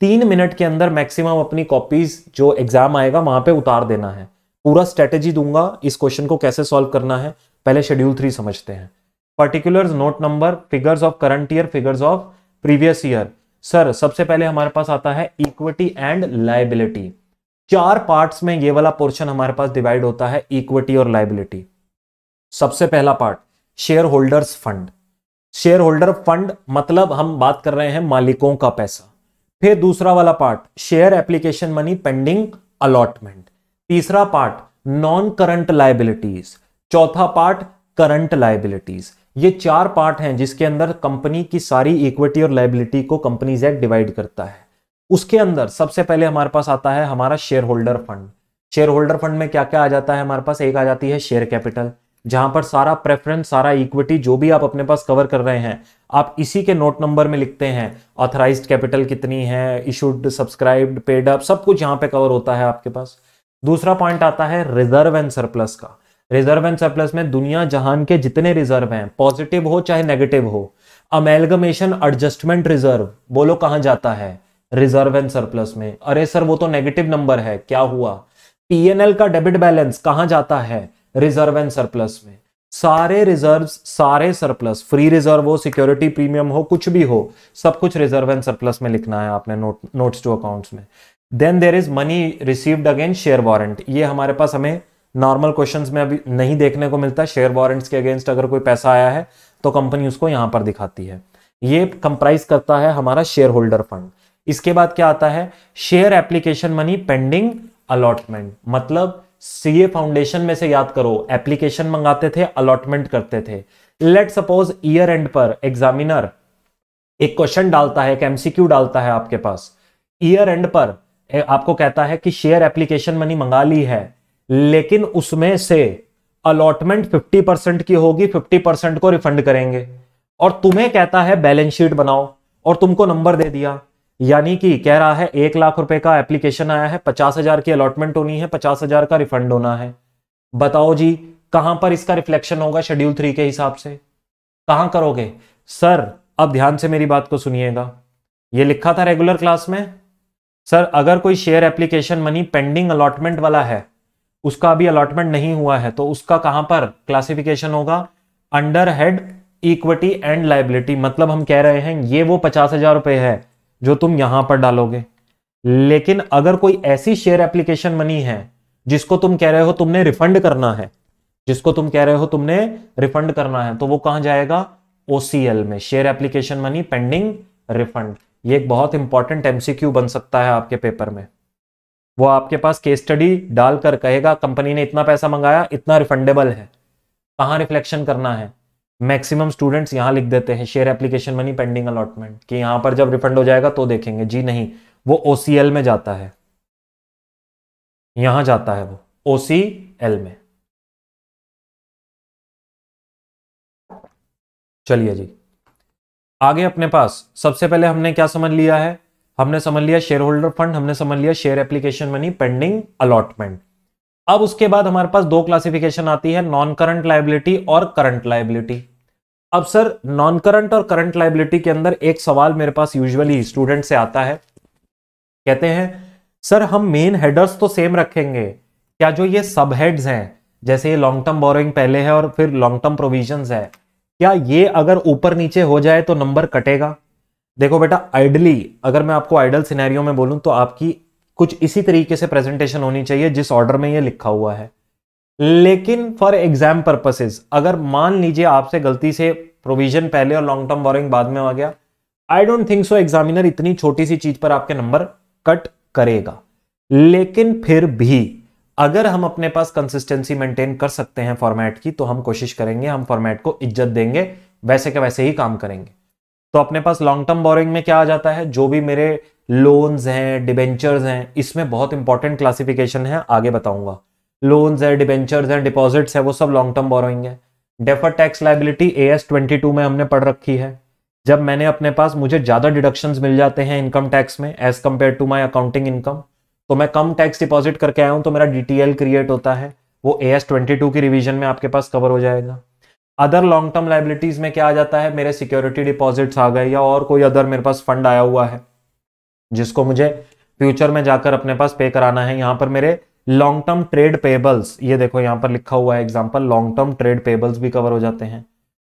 तीन मिनट के अंदर मैक्सिमम अपनी कॉपीज जो एग्जाम आएगा वहां पे उतार देना है पूरा स्ट्रेटेजी दूंगा इस क्वेश्चन को कैसे सॉल्व करना है पहले शेड्यूल थ्री समझते हैं particulars note number figures of current year figures of previous year sir सबसे पहले हमारे पास आता है इक्विटी एंड लाइबिलिटी चार पार्ट्स में ये वाला पोर्शन हमारे पास डिवाइड होता है इक्विटी और लाइबिलिटी सबसे पहला part share holders fund share holder fund मतलब हम बात कर रहे हैं मालिकों का पैसा फिर दूसरा वाला part share application money pending allotment तीसरा पार्ट नॉन करंट लाइबिलिटीज चौथा पार्ट करंट लाइबिलिटीज ये चार पार्ट हैं जिसके अंदर कंपनी की सारी इक्विटी और लाइबिलिटी को कंपनीज एक्ट डिवाइड करता है उसके अंदर सबसे पहले हमारे पास आता है हमारा share holder fund share holder fund में क्या क्या आ जाता है हमारे पास एक आ जाती है शेयर कैपिटल जहां पर सारा प्रेफरेंस सारा इक्विटी जो भी आप अपने पास कवर कर रहे हैं आप इसी के नोट नंबर में लिखते हैं ऑथराइज कैपिटल कितनी है इशूड सब्सक्राइब्ड पेड अप सब कुछ यहाँ पे कवर होता है आपके पास दूसरा पॉइंट आता है रिजर्व एंड सरप्लस का रिजर्व एंड सरप्लस में दुनिया जहान के जितने रिजर्व हैं पॉजिटिव हो चाहे नेगेटिव हो अमेलगमेशन एडजस्टमेंट रिजर्व बोलो कहां जाता है रिजर्व एंड सरप्लस में अरे सर वो तो नेगेटिव नंबर है क्या हुआ पीएनएल का डेबिट बैलेंस कहां जाता है रिजर्व एंड सरप्लस में सारे रिजर्व सारे सरप्लस फ्री रिजर्व हो सिक्योरिटी प्रीमियम हो कुछ भी हो सब कुछ रिजर्व एंड सरप्लस में लिखना है आपने नोट नोट्स टू अकाउंट्स में then there is money received against share warrant ये हमारे पास हमें नॉर्मल क्वेश्चंस में अभी नहीं देखने को मिलता शेयर वारंट्स के अगेंस्ट अगर कोई पैसा आया है तो कंपनी उसको यहां पर दिखाती है ये कंप्राइज करता है हमारा शेयर होल्डर फंड इसके बाद क्या आता है share application money pending allotment मतलब सीए फाउंडेशन में से याद करो एप्लीकेशन मंगाते थे अलॉटमेंट करते थे लेट सपोज ईयर एंड पर एग्जामिनर एक क्वेश्चन डालता है एक एमसीक्यू डालता है आपके पास ईयर एंड पर आपको कहता है कि शेयर एप्लीकेशन मनी मंगा ली है लेकिन उसमें से अलॉटमेंट 50 परसेंट की होगी 50 परसेंट को रिफंड करेंगे और तुम्हें कहता है बैलेंस शीट बनाओ और तुमको नंबर दे दिया यानी कि कह रहा है एक लाख रुपए का एप्लीकेशन आया है पचास हजार की अलॉटमेंट होनी है पचास हजार का रिफंड होना है बताओ जी कहां पर इसका रिफ्लेक्शन होगा शेड्यूल थ्री के हिसाब से कहां करोगे सर अब ध्यान से मेरी बात को सुनिएगा ये लिखा था रेगुलर क्लास में सर अगर कोई share application money pending allotment वाला है उसका अभी अलॉटमेंट नहीं हुआ है तो उसका कहां पर क्लासिफिकेशन होगा under head equity and liability मतलब हम कह रहे हैं ये वो पचास हजार रुपए है जो तुम यहां पर डालोगे लेकिन अगर कोई ऐसी शेयर एप्लीकेशन मनी है जिसको तुम कह रहे हो तुमने रिफंड करना है जिसको तुम कह रहे हो तुमने रिफंड करना है तो वो कहां जाएगा ओसीएल में share application money pending refund ये एक बहुत इंपॉर्टेंट एमसीक्यू बन सकता है आपके पेपर में वो आपके पास केस स्टडी डालकर कहेगा कंपनी ने इतना पैसा मंगाया इतना रिफंडेबल है कहां रिफ्लेक्शन करना है मैक्सिमम स्टूडेंट्स यहां लिख देते हैं share application money pending allotment कि यहां पर जब रिफंड हो जाएगा तो देखेंगे जी नहीं वो ओसीएल में जाता है यहां जाता है वो ओसीएल में चलिए जी आगे अपने पास सबसे पहले हमने क्या समझ लिया है हमने समझ लिया शेयर होल्डर फंड हमने समझ लिया share application money pending allotment अब उसके बाद हमारे पास दो क्लासिफिकेशन आती है नॉन करंट लाइबिलिटी और करंट लाइबिलिटी अब सर नॉन करंट और करंट लाइबिलिटी के अंदर एक सवाल मेरे पास यूजुअली स्टूडेंट से आता है कहते हैं सर हम मेन हेडर्स तो सेम रखेंगे क्या जो ये सब हेड्स हैं जैसे ये लॉन्ग टर्म बोरिंग पहले है और फिर लॉन्ग टर्म प्रोविजंस है क्या ये अगर ऊपर नीचे हो जाए तो नंबर कटेगा देखो बेटा आइडली अगर मैं आपको आइडल सिनेरियो में बोलूं तो आपकी कुछ इसी तरीके से प्रेजेंटेशन होनी चाहिए जिस ऑर्डर में ये लिखा हुआ है लेकिन फॉर एग्जाम पर्पसेस अगर मान लीजिए आपसे गलती से प्रोविजन पहले और लॉन्ग टर्म बोरिंग बाद में आ गया I don't think so examiner इतनी छोटी सी चीज पर आपके नंबर कट करेगा लेकिन फिर भी अगर हम अपने पास कंसिस्टेंसी मेंटेन कर सकते हैं फॉर्मेट की तो हम कोशिश करेंगे हम फॉर्मेट को इज्जत देंगे वैसे के वैसे ही काम करेंगे तो अपने पास लॉन्ग टर्म बोरिंग में क्या आ जाता है जो भी मेरे लोन्स हैं डिबेंचर्स हैं इसमें बहुत इंपॉर्टेंट क्लासिफिकेशन है आगे बताऊंगा लोन्स है डिबेंचर्स हैं डिपॉजिट्स है वो सब लॉन्ग टर्म बोरोइंग है defer tax liability A S twenty two में हमने पढ़ रखी है जब मैंने अपने पास मुझे ज़्यादा डिडक्शंस मिल जाते हैं इनकम टैक्स में as compare to my accounting income तो मैं कम टैक्स डिपॉजिट करके आया हूँ तो मेरा डी क्रिएट होता है वो ए एस ट्वेंटी टू की रिविजन में आपके पास कवर हो जाएगा अदर लॉन्ग टर्म लाइबिलिटीज में क्या आ जाता है मेरे सिक्योरिटी डिपॉजिट्स आ गए या और कोई अदर मेरे पास फंड आया हुआ है जिसको मुझे फ्यूचर में जाकर अपने पास पे कराना है यहाँ पर मेरे लॉन्ग टर्म ट्रेड पेबल्स ये देखो यहाँ पर लिखा हुआ है example long term trade payables भी कवर हो जाते हैं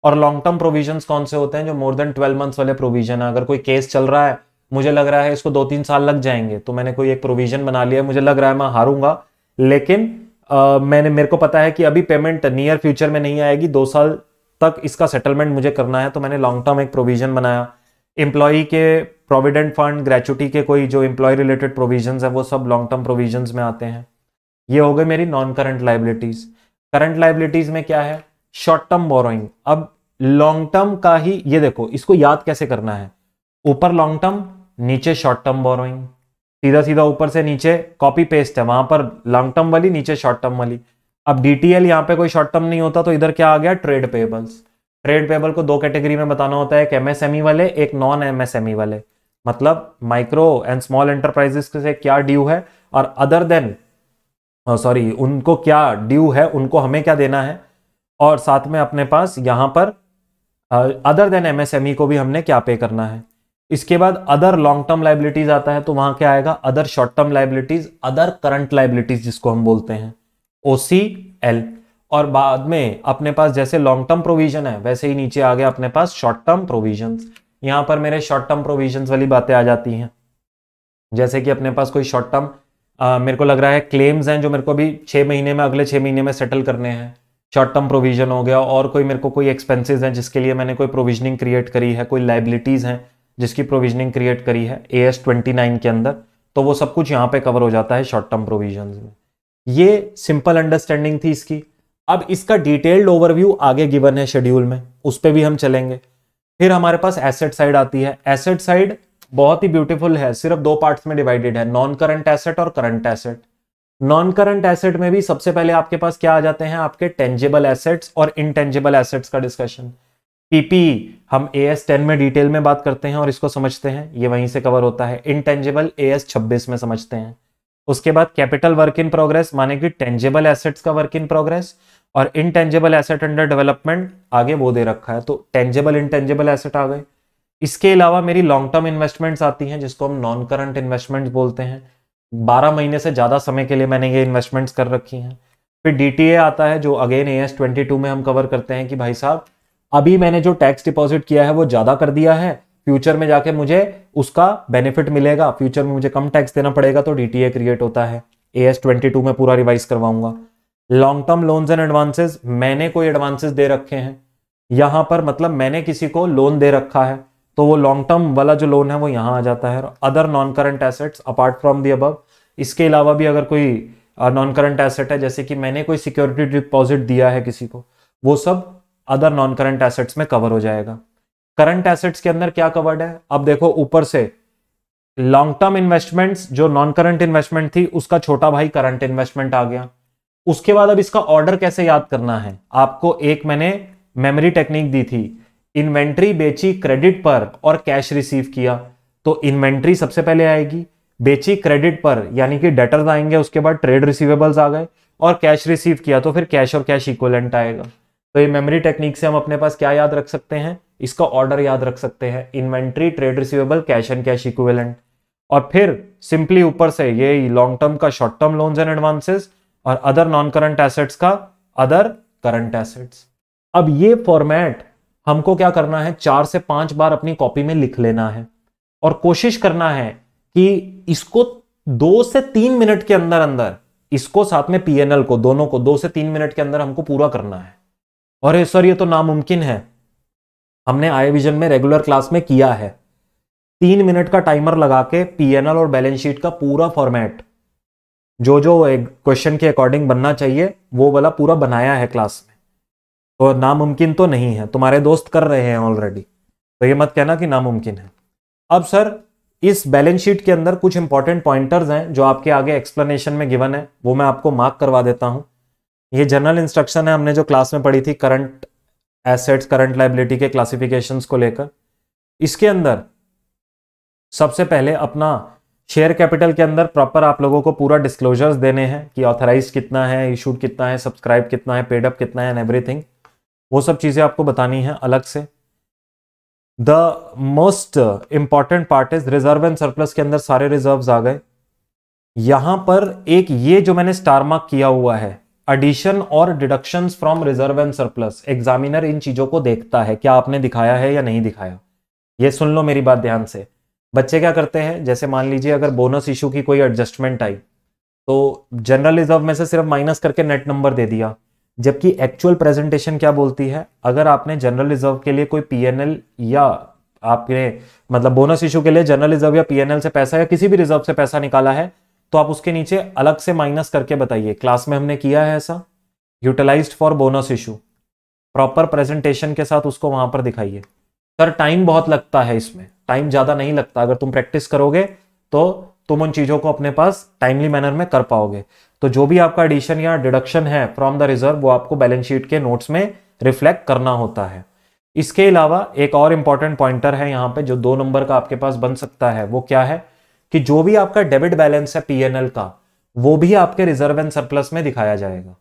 और लॉन्ग टर्म प्रोविजन कौन से होते हैं जो मोर देन ट्वेल्व मंथ्स वाले प्रोविजन है अगर कोई केस चल रहा है मुझे लग रहा है इसको दो तीन साल लग जाएंगे तो मैंने कोई एक प्रोविजन बना लिया मुझे लग रहा है मैं हारूंगा लेकिन आ, मैंने मेरे को पता है कि अभी पेमेंट नियर फ्यूचर में नहीं आएगी दो साल तक इसका सेटलमेंट मुझे करना है तो मैंने लॉन्ग टर्म एक प्रोविजन बनाया एम्प्लॉई के प्रोविडेंट फंड ग्रेचुटी के कोई जो एम्प्लॉय रिलेटेड प्रोविजन है वो सब लॉन्ग टर्म प्रोविजन में आते हैं ये हो गई मेरी non current liabilities current liabilities में क्या है शॉर्ट टर्म बोरोइंग अब लॉन्ग टर्म का ही ये देखो इसको याद कैसे करना है ऊपर लॉन्ग टर्म नीचे शॉर्ट टर्म बोरोइंग सीधा सीधा ऊपर से नीचे कॉपी पेस्ट है वहां पर लॉन्ग टर्म वाली नीचे शॉर्ट टर्म वाली अब डीटीएल यहाँ पे कोई शॉर्ट टर्म नहीं होता तो इधर क्या आ गया ट्रेड पेबल्स ट्रेड पेबल को दो कैटेगरी में बताना होता है एक एमएसएमई e वाले एक नॉन एमएसएमई e वाले मतलब माइक्रो एंड स्मॉल एंटरप्राइजेस से क्या ड्यू है और अदर देन सॉरी उनको क्या ड्यू है उनको हमें क्या देना है और साथ में अपने पास यहाँ पर अदर देन एमएसएमई को भी हमने क्या पे करना है इसके बाद अदर लॉन्ग टर्म लाइबिलिटीज आता है तो वहां क्या आएगा other short term liabilities other current liabilities जिसको हम बोलते हैं ओ सी एल और बाद में अपने पास जैसे लॉन्ग टर्म प्रोविजन है वैसे ही नीचे आ गया अपने पास शॉर्ट टर्म प्रोविजन यहाँ पर मेरे शॉर्ट टर्म प्रोविजन वाली बातें आ जाती हैं जैसे कि अपने पास कोई शॉर्ट टर्म आ, मेरे को लग रहा है क्लेम्स हैं जो मेरे को अभी छः महीने में अगले छः महीने में सेटल करने हैं शॉर्ट टर्म प्रोविजन हो गया और कोई मेरे को कोई एक्सपेंसेस हैं जिसके लिए मैंने कोई प्रोविजनिंग क्रिएट करी है कोई लाइबिलिटीज़ हैं जिसकी प्रोविजनिंग क्रिएट करी है ए एस ट्वेंटी नाइन के अंदर तो वो सब कुछ यहाँ पे कवर हो जाता है शॉर्ट टर्म प्रोविजन में ये सिंपल अंडरस्टैंडिंग थी इसकी अब इसका डिटेल्ड ओवरव्यू आगे गिवन है शेड्यूल में उस पर भी हम चलेंगे फिर हमारे पास एसेट साइड आती है एसेट साइड बहुत ही ब्यूटीफुल है सिर्फ दो पार्ट्स में डिवाइडेड है नॉन करंट एसेट और current asset non current asset में भी सबसे पहले आपके पास क्या आ जाते हैं आपके टेंजेबल एसेट्स और इनटेंजेबल एसेट्स का डिस्कशन पीपी हम ए एस टेन में डिटेल में बात करते हैं और इसको समझते हैं ये वहीं से कवर होता है इनटेंजेबल ए एस छब्बीस में समझते हैं उसके बाद कैपिटल वर्क इन प्रोग्रेस माने कि टेंजेबल एसेट्स का वर्क इन प्रोग्रेस और इनटेंजेबल एसेट अंडर डेवलपमेंट आगे वो दे रखा है तो टेंजेबल इनटेंजेबल एसेट आ गए इसके अलावा मेरी लॉन्ग टर्म इन्वेस्टमेंट्स आती हैं जिसको हम नॉन करंट इन्वेस्टमेंट्स बोलते हैं बारह महीने से ज़्यादा समय के लिए मैंने ये इन्वेस्टमेंट्स कर रखी हैं फिर डी आता है जो अगेन ए एस में हम कवर करते हैं कि भाई साहब अभी मैंने जो टैक्स डिपॉजिट किया है वो ज़्यादा कर दिया है फ्यूचर में जाके मुझे उसका बेनिफिट मिलेगा फ्यूचर में मुझे कम टैक्स देना पड़ेगा तो डी क्रिएट होता है ए एस में पूरा रिवाइज करवाऊंगा long term loans and advances मैंने कोई एडवांसेस दे रखे हैं यहाँ पर मतलब मैंने किसी को लोन दे रखा है तो वो लॉन्ग टर्म वाला जो लोन है वो यहाँ आ जाता है other non current assets apart from the above इसके अलावा भी अगर कोई नॉन करंट एसेट है जैसे कि मैंने कोई सिक्योरिटी डिपॉजिट दिया है किसी को वो सब अदर नॉन करंट एसेट्स में कवर हो जाएगा करंट एसेट्स के अंदर क्या कवर्ड है अब देखो ऊपर से लॉन्ग टर्म इन्वेस्टमेंट्स जो नॉन करंट इन्वेस्टमेंट थी उसका छोटा भाई करंट इन्वेस्टमेंट आ गया उसके बाद अब इसका ऑर्डर कैसे याद करना है आपको एक मैंने मेमोरी टेक्निक दी थी इन्वेंट्री बेची क्रेडिट पर और कैश रिसीव किया तो इन्वेंट्री सबसे पहले आएगी बेची क्रेडिट पर यानी कि डेटर्स आएंगे उसके बाद ट्रेड रिसीवेबल्स आ गए और कैश रिसीव किया तो फिर कैश और कैश इक्वलेंट आएगा तो ये मेमोरी टेक्निक से हम अपने पास क्या याद रख सकते हैं इसका ऑर्डर याद रख सकते हैं inventory trade receivable cash and cash equivalent और फिर सिंपली ऊपर से ये लॉन्ग टर्म का short term loans and advances और अदर नॉन करंट एसेट्स का अदर करंट एसेट्स अब ये फॉर्मेट हमको क्या करना है चार से पांच बार अपनी कॉपी में लिख लेना है और कोशिश करना है कि इसको दो से तीन मिनट के अंदर अंदर इसको साथ में पीएनएल को दोनों को दो से तीन मिनट के अंदर हमको पूरा करना है अरे सर ये तो नामुमकिन है हमने आई विजन में रेगुलर क्लास में किया है तीन मिनट का टाइमर लगा के पीएनएल और बैलेंस शीट का पूरा फॉर्मेट जो जो क्वेश्चन के अकॉर्डिंग बनना चाहिए वो वाला पूरा बनाया है क्लास में तो नामुमकिन तो नहीं है तुम्हारे दोस्त कर रहे हैं ऑलरेडी तो ये मत कहना कि नामुमकिन है अब सर इस बैलेंस शीट के अंदर कुछ इंपॉर्टेंट पॉइंटर्स हैं जो आपके आगे एक्सप्लेनेशन में गिवन है वो मैं आपको मार्क करवा देता हूं ये जनरल इंस्ट्रक्शन है हमने जो क्लास में पढ़ी थी करंट एसेट्स करंट लाइबिलिटी के क्लासिफिकेशन को लेकर इसके अंदर सबसे पहले अपना शेयर कैपिटल के अंदर प्रॉपर आप लोगों को पूरा डिस्क्लोजर्स देने हैं कि ऑथराइज कितना है इशूड कितना है सब्सक्राइब कितना है पेडअप कितना है एंड एवरीथिंग वो सब चीज़ें आपको बतानी है अलग से the most important part is reserve and surplus के अंदर सारे रिजर्व आ गए यहां पर एक ये जो मैंने स्टार मार्क किया हुआ है एडिशन और deduction from reserve and surplus examiner इन चीजों को देखता है क्या आपने दिखाया है या नहीं दिखाया ये सुन लो मेरी बात ध्यान से बच्चे क्या करते हैं जैसे मान लीजिए अगर बोनस इशू की कोई एडजस्टमेंट आई तो जनरल रिजर्व में से सिर्फ माइनस करके नेट नंबर दे दिया जबकि एक्चुअल प्रेजेंटेशन क्या बोलती है अगर आपने जनरल रिजर्व के लिए कोई पीएनएल या आपने मतलब बोनस इशू के लिए जनरल रिजर्व या पीएनएल से पैसा या किसी भी रिजर्व से पैसा निकाला है तो आप उसके नीचे अलग से माइनस करके बताइए क्लास में हमने किया है ऐसा utilise for bonus issue proper presentation के साथ उसको वहां पर दिखाइए सर टाइम बहुत लगता है इसमें टाइम ज्यादा नहीं लगता अगर तुम प्रैक्टिस करोगे तो तुम उन चीजों को अपने पास टाइमली मैनर में कर पाओगे तो जो भी आपका एडिशन या डिडक्शन है फ्रॉम द रिजर्व वो आपको बैलेंस शीट के नोट्स में रिफ्लेक्ट करना होता है इसके अलावा एक और इंपॉर्टेंट पॉइंटर है यहाँ पे जो दो नंबर का आपके पास बन सकता है वो क्या है कि जो भी आपका डेबिट बैलेंस है पी का वो भी आपके रिजर्व एंड सरप्लस में दिखाया जाएगा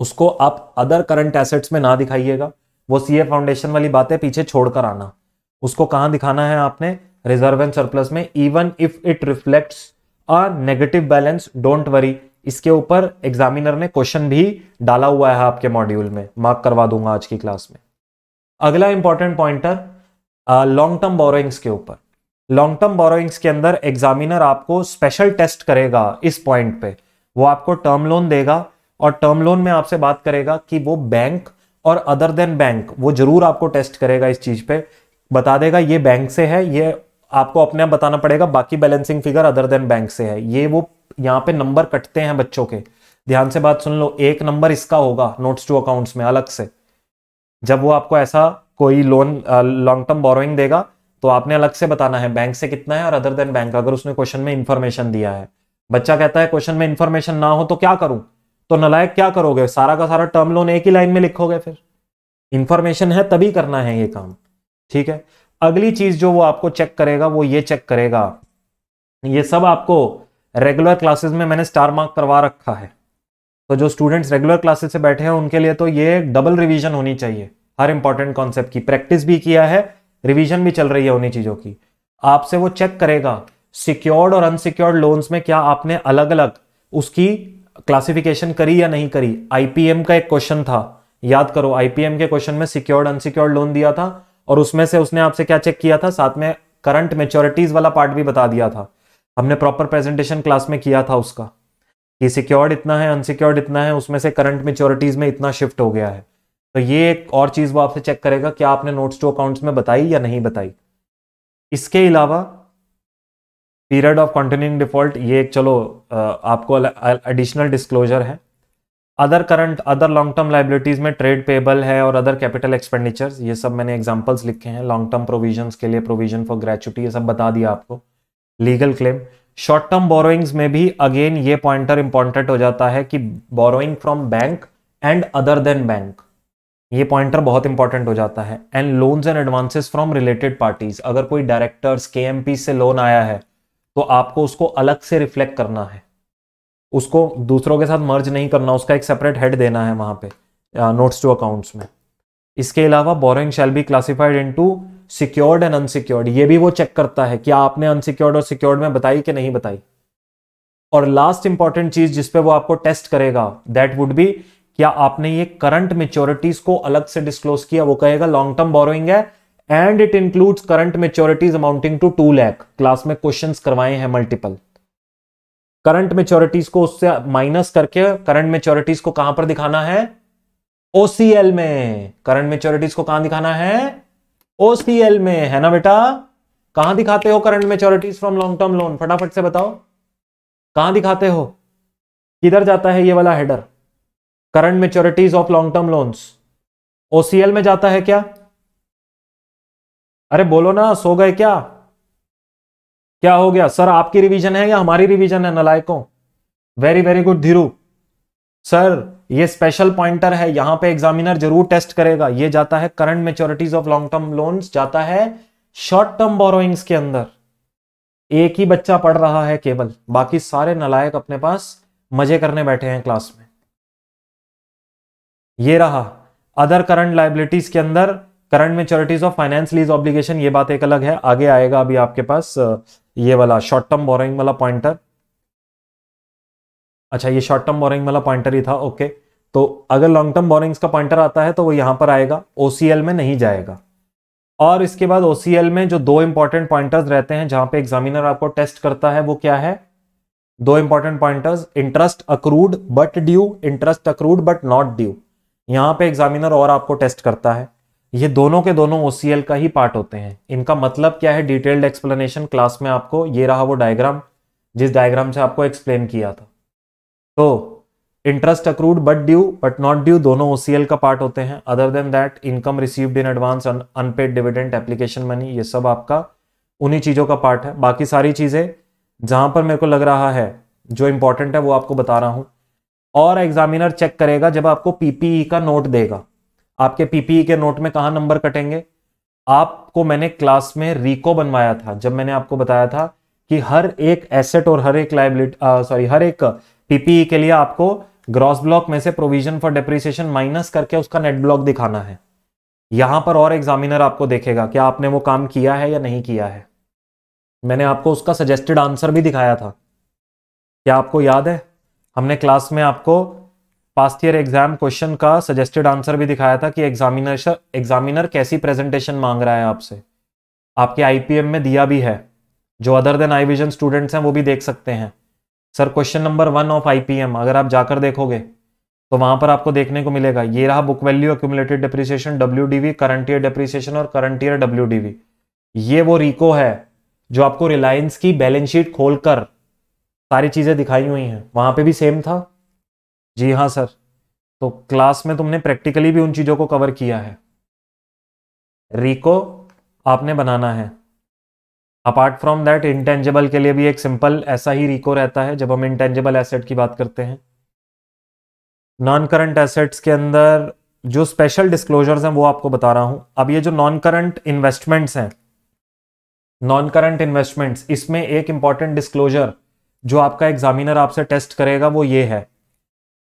उसको आप अदर करंट एसेट्स में ना दिखाइएगा वो सीए फाउंडेशन वाली बातें पीछे छोड़कर आना उसको कहाँ दिखाना है आपने रिजर्व एंड सरप्लस में even if it reflects a negative balance don't worry इसके ऊपर एग्जामिनर ने क्वेश्चन भी डाला हुआ है आपके मॉड्यूल में मार्क करवा दूंगा आज की क्लास में अगला important pointer long term borrowings के ऊपर लॉन्ग टर्म बोरोइंग्स के अंदर एग्जामिनर आपको स्पेशल टेस्ट करेगा इस पॉइंट पे वो आपको टर्म लोन देगा और टर्म लोन में आपसे बात करेगा कि वो बैंक और अदर देन बैंक वो जरूर आपको टेस्ट करेगा इस चीज पे बता देगा ये बैंक से है ये आपको अपने आप बताना पड़ेगा बाकी balancing figure other than bank से है ये वो यहाँ पे नंबर कटते हैं बच्चों के ध्यान से बात सुन लो एक नंबर इसका होगा नोट्स टू अकाउंट्स में अलग से जब वो आपको ऐसा कोई लोन लॉन्ग टर्म बोरोइंग देगा तो आपने अलग से बताना है बैंक से कितना है और अदर देन बैंक अगर उसने क्वेश्चन में इंफॉर्मेशन दिया है बच्चा कहता है क्वेश्चन में इंफॉर्मेशन ना हो तो क्या करूं तो नलायक क्या करोगे सारा का सारा टर्म लोन एक ही लाइन में लिखोगे फिर इंफॉर्मेशन है तभी करना है ये काम ठीक है अगली चीज जो वो आपको चेक करेगा वो ये चेक करेगा ये सब आपको रेगुलर क्लासेस में मैंने स्टार मार्क करवा रखा है तो जो स्टूडेंट्स रेगुलर क्लासेस से बैठे हैं उनके लिए तो ये डबल रिवीजन होनी चाहिए हर इंपॉर्टेंट कॉन्सेप्ट की प्रैक्टिस भी किया है रिवीजन भी चल रही है उन्हीं चीज़ों की आपसे वो चेक करेगा सिक्योर्ड और अनसिक्योर्ड लोन्स में क्या आपने अलग अलग उसकी क्लासिफिकेशन करी या नहीं करी आईपीएम का एक क्वेश्चन था याद करो आईपीएम के क्वेश्चन में सिक्योर्ड अनसिक्योर्ड लोन दिया था और उसमें से उसने आपसे क्या चेक किया था साथ में करंट मेच्योरिटीज वाला पार्ट भी बता दिया था हमने प्रॉपर प्रेजेंटेशन क्लास में किया था उसका कि सिक्योर्ड इतना है अनसिक्योर्ड इतना है उसमें से करंट मेच्योरिटीज में इतना शिफ्ट हो गया है तो ये एक और चीज़ वो आपसे चेक करेगा क्या आपने नोट्स टू अकाउंट्स में बताई या नहीं बताई इसके अलावा पीरियड ऑफ कंटिन्यूइंग डिफॉल्ट ये एक चलो आपको एडिशनल डिस्क्लोजर है other current other long term liabilities में ट्रेड पेबल है और अदर कैपिटल एक्सपेंडिचर्स ये सब मैंने एग्जांपल्स लिखे हैं लॉन्ग टर्म प्रोविजन के लिए प्रोविजन फॉर ग्रेचुटी ये सब बता दिया आपको legal claim short term borrowings में भी अगेन ये पॉइंटर इंपॉर्टेंट हो जाता है कि borrowing from bank and other than bank ये पॉइंटर बहुत इंपॉर्टेंट हो जाता है and loans and advances from related parties अगर कोई डायरेक्टर्स के से लोन आया है तो आपको उसको अलग से रिफ्लेक्ट करना है उसको दूसरों के साथ मर्ज नहीं करना उसका एक सेपरेट हेड देना है वहां पे नोट्स टू अकाउंट्स में इसके अलावा borrowing shall be classified into secured and unsecured ये भी वो चेक करता है कि आपने अनसिक्योर्ड और सिक्योर्ड में बताई कि नहीं बताई और लास्ट इंपॉर्टेंट चीज जिस पे वो आपको टेस्ट करेगा दैट वुड बी क्या आपने ये करंट मेच्योरिटीज को अलग से डिस्क्लोज किया वो कहेगा लॉन्ग टर्म बोरोइंग है and it includes current maturities amounting to two lakh class में क्वेश्चंस करवाए हैं मल्टीपल करंट मेच्योरिटीज को उससे माइनस करके करंट मेच्योरिटीज को कहां पर दिखाना है ओसीएल में करंट मेच्योरिटीज को कहां दिखाना है ओसीएल में है ना बेटा कहां दिखाते हो current maturities from long term loan फटाफट से बताओ कहां दिखाते हो किधर जाता है ये वाला header current maturities of long term loans OCL में जाता है क्या अरे बोलो ना सो गए क्या क्या हो गया सर आपकी रिवीजन है या हमारी रिवीजन है नलायकों very very good Dhiru sir ये स्पेशल पॉइंटर है यहां पे एग्जामिनर जरूर टेस्ट करेगा ये जाता है current maturities of long term loans जाता है शॉर्ट टर्म बोरोइंग्स के अंदर एक ही बच्चा पढ़ रहा है केवल बाकी सारे नलायक अपने पास मजे करने बैठे हैं क्लास में ये रहा अदर करंट लाइबिलिटीज के अंदर current maturities of finance lease obligation ये बात एक अलग है आगे आएगा अभी आपके पास ये वाला शॉर्ट टर्म बोरिंग वाला पॉइंटर अच्छा ये शॉर्ट टर्म बोरिंग वाला पॉइंटर ही था ओके तो अगर लॉन्ग टर्म बोरिंग्स का पॉइंटर आता है तो वो यहां पर आएगा ओसीएल में नहीं जाएगा और इसके बाद ओसीएल में जो दो इंपॉर्टेंट पॉइंटर्स रहते हैं जहां पे एग्जामिनर आपको टेस्ट करता है वो क्या है दो important pointers interest accrued but due interest accrued but not due यहां पे एग्जामिनर और आपको टेस्ट करता है ये दोनों के दोनों ओ का ही पार्ट होते हैं इनका मतलब क्या है डिटेल्ड एक्सप्लेनेशन क्लास में आपको ये रहा वो डायग्राम जिस डायग्राम से आपको एक्सप्लेन किया था तो interest accrued but due but not due दोनों ओ का पार्ट होते हैं other than that income received in advance unpaid dividend application money ये सब आपका उन्हीं चीज़ों का पार्ट है बाकी सारी चीज़ें जहां पर मेरे को लग रहा है जो इंपॉर्टेंट है वो आपको बता रहा हूं और एग्जामिनर चेक करेगा जब आपको पीपीई e का नोट देगा आपके पीपीई e के नोट में कहा नंबर कटेंगे आपको मैंने क्लास में रिको बनवाया था जब मैंने आपको बताया था कि हर एक एसेट और हर एक लाइबिलिटी सॉरी हर एक पीपीई e के लिए आपको ग्रॉस ब्लॉक में से प्रोविजन फॉर डेप्रिसिएशन माइनस करके उसका नेट ब्लॉक दिखाना है यहां पर और एग्जामिनर आपको देखेगा क्या आपने वो काम किया है या नहीं किया है मैंने आपको उसका सजेस्टेड आंसर भी दिखाया था क्या आपको याद है हमने क्लास में आपको पास्ट ईयर एग्जाम क्वेश्चन का सजेस्टेड आंसर भी दिखाया था कि एग्जामिनर एग्जामिनर कैसी प्रेजेंटेशन मांग रहा है आपसे आपके आईपीएम में दिया भी है जो other than I vision students हैं वो भी देख सकते हैं sir question number one of IPM अगर आप जाकर देखोगे तो वहां पर आपको देखने को मिलेगा ये रहा book value accumulated depreciation W current year depreciation और करंट ईयर डब्ल्यू ये वो रिको है जो आपको रिलायंस की बैलेंस शीट खोलकर सारी चीजें दिखाई हुई हैं वहां पे भी सेम था जी हाँ सर तो क्लास में तुमने प्रैक्टिकली भी उन चीज़ों को कवर किया है रिको आपने बनाना है अपार्ट फ्रॉम दैट इंटेंजिबल के लिए भी एक सिंपल ऐसा ही रिको रहता है जब हम इंटेंजिबल एसेट की बात करते हैं नॉन करंट एसेट्स के अंदर जो स्पेशल डिस्क्लोजर्स हैं वो आपको बता रहा हूं अब ये जो नॉन करंट इन्वेस्टमेंट्स हैं नॉन करंट इन्वेस्टमेंट्स इसमें एक इंपॉर्टेंट डिस्क्लोजर जो आपका एग्जामिनर आपसे टेस्ट करेगा वो ये है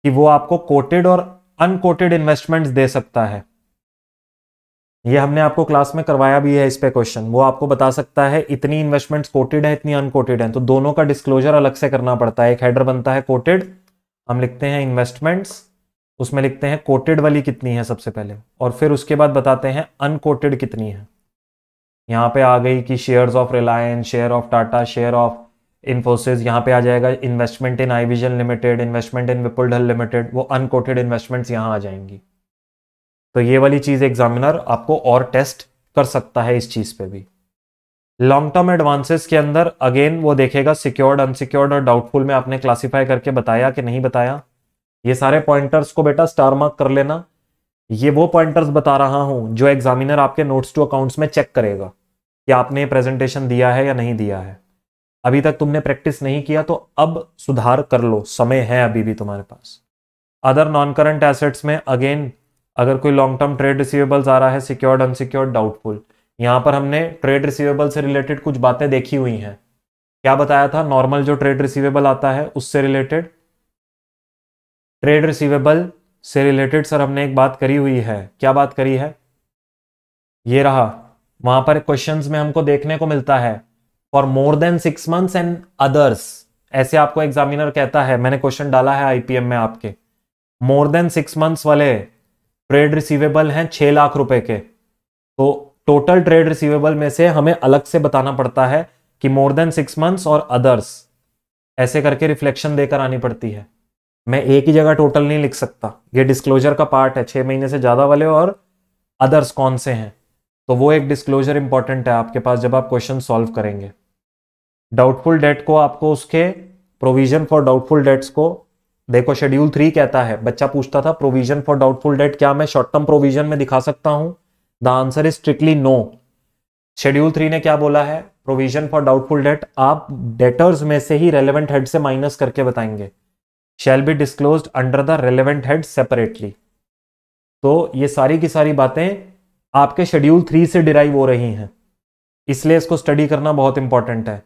कि वो आपको कोटेड और अनकोटेड इन्वेस्टमेंट्स दे सकता है ये हमने आपको क्लास में करवाया भी है इस पे क्वेश्चन वो आपको बता सकता है इतनी इन्वेस्टमेंट्स कोटेड है इतनी अनकोटेड है तो दोनों का डिस्क्लोजर अलग से करना पड़ता है एक हेडर बनता है कोटेड हम लिखते हैं इन्वेस्टमेंट्स उसमें लिखते हैं कोटेड वाली कितनी है सबसे पहले और फिर उसके बाद बताते हैं अनकोटेड कितनी है यहाँ पे आ गई कि shares of Reliance share of Tata share of Infosys यहाँ पे आ जाएगा investment in I Vision limited investment in Vipul Dhal limited वो अनकोटेड इन्वेस्टमेंट्स यहाँ आ जाएंगी तो ये वाली चीज़ एग्जामिनर आपको और टेस्ट कर सकता है इस चीज़ पे भी लॉन्ग टर्म एडवांसेस के अंदर अगेन वो देखेगा सिक्योर्ड अनसिक्योर्ड और डाउटफुल में आपने क्लासीफाई करके बताया कि नहीं बताया ये सारे पॉइंटर्स को बेटा स्टार मार्क कर लेना ये वो पॉइंटर्स बता रहा हूँ जो एग्जामिनर आपके नोट्स टू अकाउंट्स में चेक करेगा कि आपने प्रेजेंटेशन दिया है या नहीं दिया है अभी तक तुमने प्रैक्टिस नहीं किया तो अब सुधार कर लो समय है अभी भी तुम्हारे पास अदर नॉन करंट एसेट्स में अगेन अगर कोई लॉन्ग टर्म ट्रेड रिसीवेबल्स आ रहा है सिक्योर्ड अनसिक्योर्ड डाउटफुल यहां पर हमने ट्रेड रिसीवेबल से रिलेटेड कुछ बातें देखी हुई हैं क्या बताया था नॉर्मल जो ट्रेड रिसीवेबल आता है उससे रिलेटेड ट्रेड रिसीवेबल से रिलेटेड सर हमने एक बात करी हुई है क्या बात करी है ये रहा वहां पर क्वेश्चंस में हमको देखने को मिलता है for more than six months and others ऐसे आपको एग्जामिनर कहता है मैंने क्वेश्चन डाला है आईपीएम में आपके मोर देन सिक्स मंथ्स वाले ट्रेड रिसीवेबल हैं छह लाख रुपए के तो टोटल ट्रेड रिसीवेबल में से हमें अलग से बताना पड़ता है कि मोर देन सिक्स मंथ्स और अदर्स ऐसे करके रिफ्लेक्शन देकर आनी पड़ती है मैं एक ही जगह टोटल नहीं लिख सकता ये डिस्क्लोजर का पार्ट है छह महीने से ज़्यादा वाले और अदर्स कौन से हैं तो वो एक डिस्क्लोजर इंपॉर्टेंट है आपके पास जब आप क्वेश्चन सॉल्व करेंगे डाउटफुल डेट को आपको उसके प्रोविजन फॉर डाउटफुल डेट्स को देखो शेड्यूल थ्री कहता है बच्चा पूछता था प्रोविजन फॉर डाउटफुल डेट क्या मैं शॉर्ट टर्म प्रोविजन में दिखा सकता हूं the answer is strictly no schedule three ने क्या बोला है प्रोविजन फॉर डाउटफुल डेट आप डेटर्स में से ही रेलिवेंट हेड से माइनस करके बताएंगे shall be disclose under the relevant head separately तो ये सारी की सारी बातें आपके शेड्यूल थ्री से डिराइव हो रही हैं इसलिए इसको स्टडी करना बहुत इंपॉर्टेंट है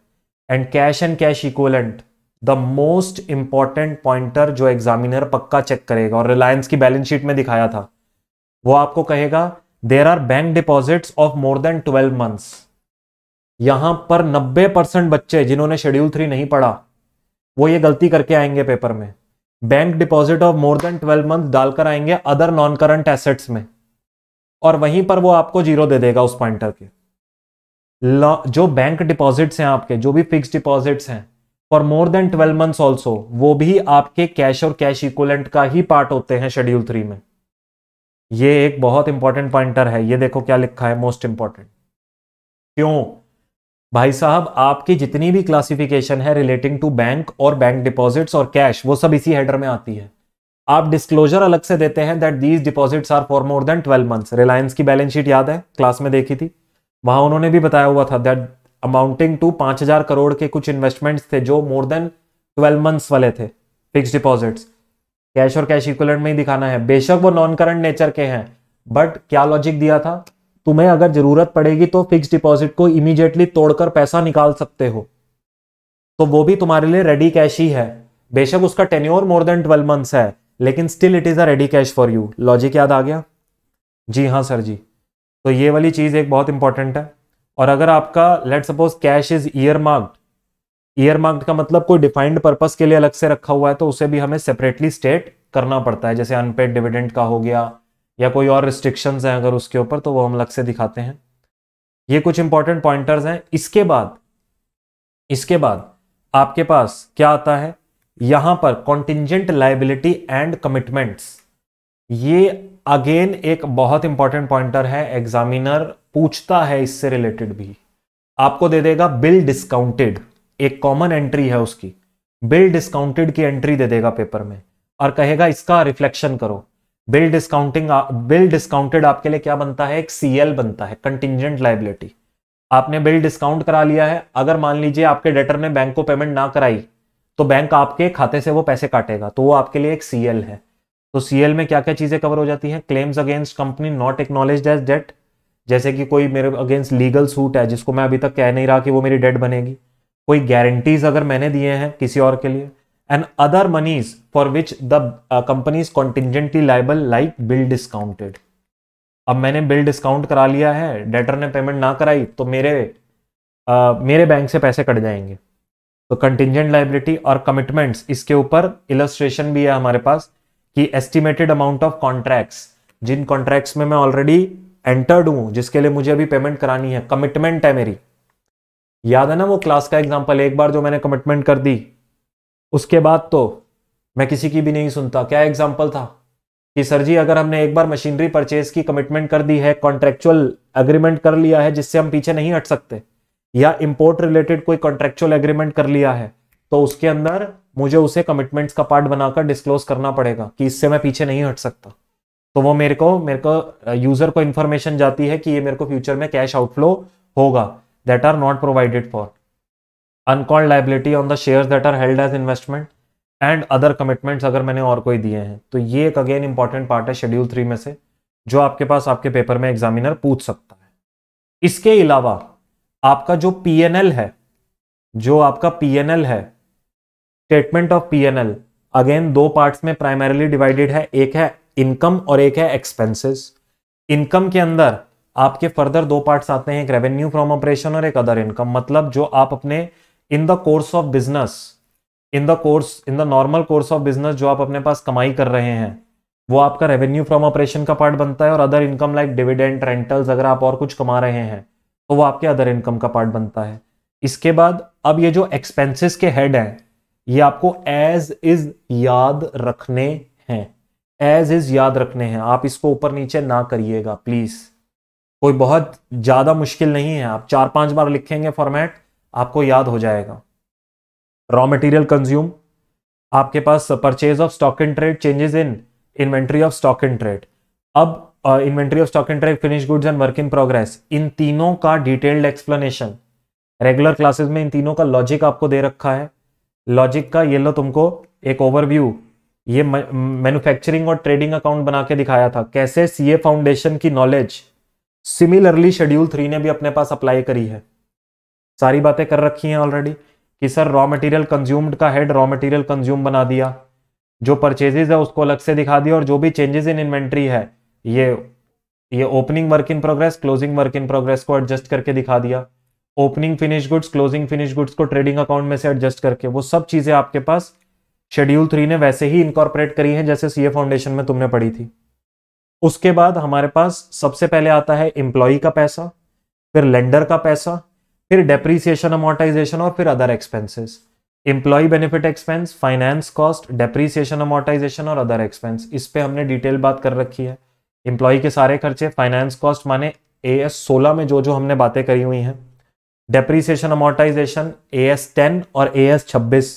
and cash and cash equivalent the most important pointer जो एग्जामिनर पक्का चेक करेगा और रिलायंस की बैलेंस शीट में दिखाया था वो आपको कहेगा there are bank deposits of more than twelve months यहां पर 90 परसेंट बच्चे जिन्होंने शेड्यूल थ्री नहीं पढ़ा वो ये गलती करके आएंगे पेपर में bank deposit of more than twelve month डालकर आएंगे अदर नॉन करंट एसेट्स में और वहीं पर वो आपको जीरो दे देगा उस पॉइंटर के जो बैंक डिपॉजिट्स हैं आपके जो भी फिक्स डिपॉजिट्स हैं for more than twelve months also वो भी आपके कैश और कैश इक्वलेंट का ही पार्ट होते हैं शेड्यूल थ्री में ये एक बहुत इंपॉर्टेंट पॉइंटर है ये देखो क्या लिखा है मोस्ट इंपॉर्टेंट क्यों भाई साहब आपकी जितनी भी क्लासिफिकेशन है रिलेटिंग टू बैंक और बैंक डिपॉजिट्स और कैश वो सब इसी हेडर में आती है आप डिस्क्लोजर अलग से देते हैं that these deposits are for more than twelve months Reliance की बैलेंस शीट याद है क्लास में देखी थी वहां उन्होंने भी बताया हुआ था दैट अमाउंटिंग टू पांच हजार करोड़ के कुछ इन्वेस्टमेंट्स थे जो मोर देन ट्वेल्व मंथ्स वाले थे फिक्स डिपॉजिट्स कैश और कैश इक्वलेंट में ही दिखाना है बेशक वो नॉन करंट नेचर के हैं बट क्या लॉजिक दिया था तुम्हें अगर जरूरत पड़ेगी तो फिक्स डिपॉजिट को इमीडिएटली तोड़कर पैसा निकाल सकते हो तो वो भी तुम्हारे लिए रेडी कैश ही है बेशक उसका tenure more than twelve months है लेकिन still it is a ready cash for you logic याद आ गया जी हाँ सर जी तो ये वाली चीज़ एक बहुत इंपॉर्टेंट है और अगर आपका let suppose cash is earmarked earmarked का मतलब कोई डिफाइंड पर्पस के लिए अलग से रखा हुआ है तो उसे भी हमें सेपरेटली स्टेट करना पड़ता है जैसे अनपेड डिविडेंड का हो गया या कोई और रिस्ट्रिक्शंस हैं अगर उसके ऊपर तो वो हम अलग से दिखाते हैं ये कुछ इंपॉर्टेंट पॉइंटर्स हैं इसके बाद इसके बाद आपके पास क्या आता है यहां पर कॉन्टिजेंट लाइबिलिटी एंड कमिटमेंट्स ये अगेन एक बहुत इंपॉर्टेंट पॉइंटर है एग्जामिनर पूछता है इससे रिलेटेड भी आपको दे देगा बिल डिस्काउंटेड एक कॉमन एंट्री है उसकी बिल डिस्काउंटेड की एंट्री दे देगा पेपर में और कहेगा इसका रिफ्लेक्शन करो बिल डिस्काउंटिंग बिल डिस्काउंटेड आपके लिए क्या बनता है एक सीएल बनता है कंटिजेंट लाइबिलिटी आपने बिल डिस्काउंट करा लिया है अगर मान लीजिए आपके डेटर ने बैंक को पेमेंट ना कराई तो बैंक आपके खाते से वो पैसे काटेगा तो वो आपके लिए एक सीएल है तो सीएल में क्या क्या चीजें कवर हो जाती है claims against company not acknowledge as debt जैसे कि कोई मेरे अगेंस्ट लीगल सूट है जिसको मैं अभी तक कह नहीं रहा कि वो मेरी डेट बनेगी कोई गारंटीज अगर मैंने दिए हैं किसी और के लिए and other monies for which the company is contingently liable like bill discounted अब मैंने बिल डिस्काउंट करा लिया है डेटर ने पेमेंट ना कराई तो मेरे uh, मेरे बैंक से पैसे कट जाएंगे तो कंटिजेंट लाइबिलिटी और कमिटमेंट्स इसके ऊपर इलस्ट्रेशन भी है हमारे पास कि एस्टिमेटेड अमाउंट ऑफ कॉन्ट्रैक्ट्स जिन कॉन्ट्रैक्ट्स में मैं ऑलरेडी एंटर्ड हूं जिसके लिए मुझे अभी पेमेंट करानी है कमिटमेंट है मेरी याद है ना वो क्लास का एग्जाम्पल एक बार जो मैंने कमिटमेंट कर दी उसके बाद तो मैं किसी की भी नहीं सुनता क्या एग्जाम्पल था कि सर जी अगर हमने एक बार मशीनरी परचेज की कमिटमेंट कर दी है कॉन्ट्रेक्चुअल एग्रीमेंट कर लिया है जिससे हम पीछे नहीं हट सकते या इंपोर्ट रिलेटेड कोई कॉन्ट्रेक्चुअल एग्रीमेंट कर लिया है तो उसके अंदर मुझे उसे कमिटमेंट्स का पार्ट बनाकर डिस्क्लोज करना पड़ेगा कि इससे मैं पीछे नहीं हट सकता तो वो मेरे को मेरे को यूजर को इन्फॉर्मेशन जाती है कि ये मेरे को फ्यूचर में कैश आउटफ्लो होगा that are not provided for uncalled liability on the share that are held as investment and other commitments अगर मैंने और कोई दिए हैं तो ये एक अगेन इंपॉर्टेंट पार्ट है शेड्यूल थ्री में से जो आपके पास आपके पेपर में एग्जामिनर पूछ सकता है इसके अलावा आपका जो पी है जो आपका पी है स्टेटमेंट ऑफ पीएनएल अगेन दो पार्ट्स में प्राइमरली डिवाइडेड है एक है इनकम और एक है एक्सपेंसेस इनकम के अंदर आपके फर्दर दो पार्ट्स आते हैं एक रेवेन्यू फ्रॉम ऑपरेशन और एक अदर इनकम मतलब जो आप अपने in the course of business in the course in the normal course of business जो आप अपने पास कमाई कर रहे हैं वो आपका रेवेन्यू फ्रॉम ऑपरेशन का पार्ट बनता है और other income like dividend rentals अगर आप और कुछ कमा रहे हैं तो वो आपके अदर इनकम का पार्ट बनता है इसके बाद अब ये जो एक्सपेंसेस के हेड हैं ये आपको एज इज याद रखने हैं एज इज याद रखने हैं आप इसको ऊपर नीचे ना करिएगा प्लीज कोई बहुत ज्यादा मुश्किल नहीं है आप चार पांच बार लिखेंगे फॉर्मेट आपको याद हो जाएगा रॉ मटेरियल कंज्यूम आपके पास purchase of stock and trade changes in inventory of stock and trade अब inventory of stock and trade finish goods and work in progress इन तीनों का डिटेल्ड एक्सप्लेनेशन रेगुलर क्लासेस में इन तीनों का लॉजिक आपको दे रखा है लॉजिक का ये लो तुमको एक ओवरव्यू ये मैन्युफैक्चरिंग और ट्रेडिंग अकाउंट बना के दिखाया था कैसे सीए फाउंडेशन की नॉलेज सिमिलरली शेड्यूल थ्री ने भी अपने पास अप्लाई करी है सारी बातें कर रखी हैं ऑलरेडी कि सर रॉ मटेरियल कंज्यूम्ड का हेड रॉ मटेरियल कंज्यूम बना दिया जो परचेजेज है उसको अलग से दिखा दिया और जो भी चेंजेस इन इन्वेंट्री है ये ये opening work in progress closing work in progress को एडजस्ट करके दिखा दिया opening finish goods closing finish goods को ट्रेडिंग अकाउंट में से एडजस्ट करके वो सब चीजें आपके पास शेड्यूल थ्री ने वैसे ही इनकॉर्पोरेट करी है जैसे सीए फाउंडेशन में तुमने पढ़ी थी उसके बाद हमारे पास सबसे पहले आता है एम्प्लॉय का पैसा फिर लेंडर का पैसा फिर डेप्रीसिएशन अमोर्टाइजेशन और फिर other expenses employ benefit expense finance cost depreciation amortisation और अदर एक्सपेंस इस पर हमने डिटेल बात कर रखी है एम्प्लॉय के सारे खर्चे फाइनेंस कॉस्ट माने ए एस सोलह में जो जो हमने बातें करी हुई हैं depreciation amortisation A S ten और ए एस छब्बीस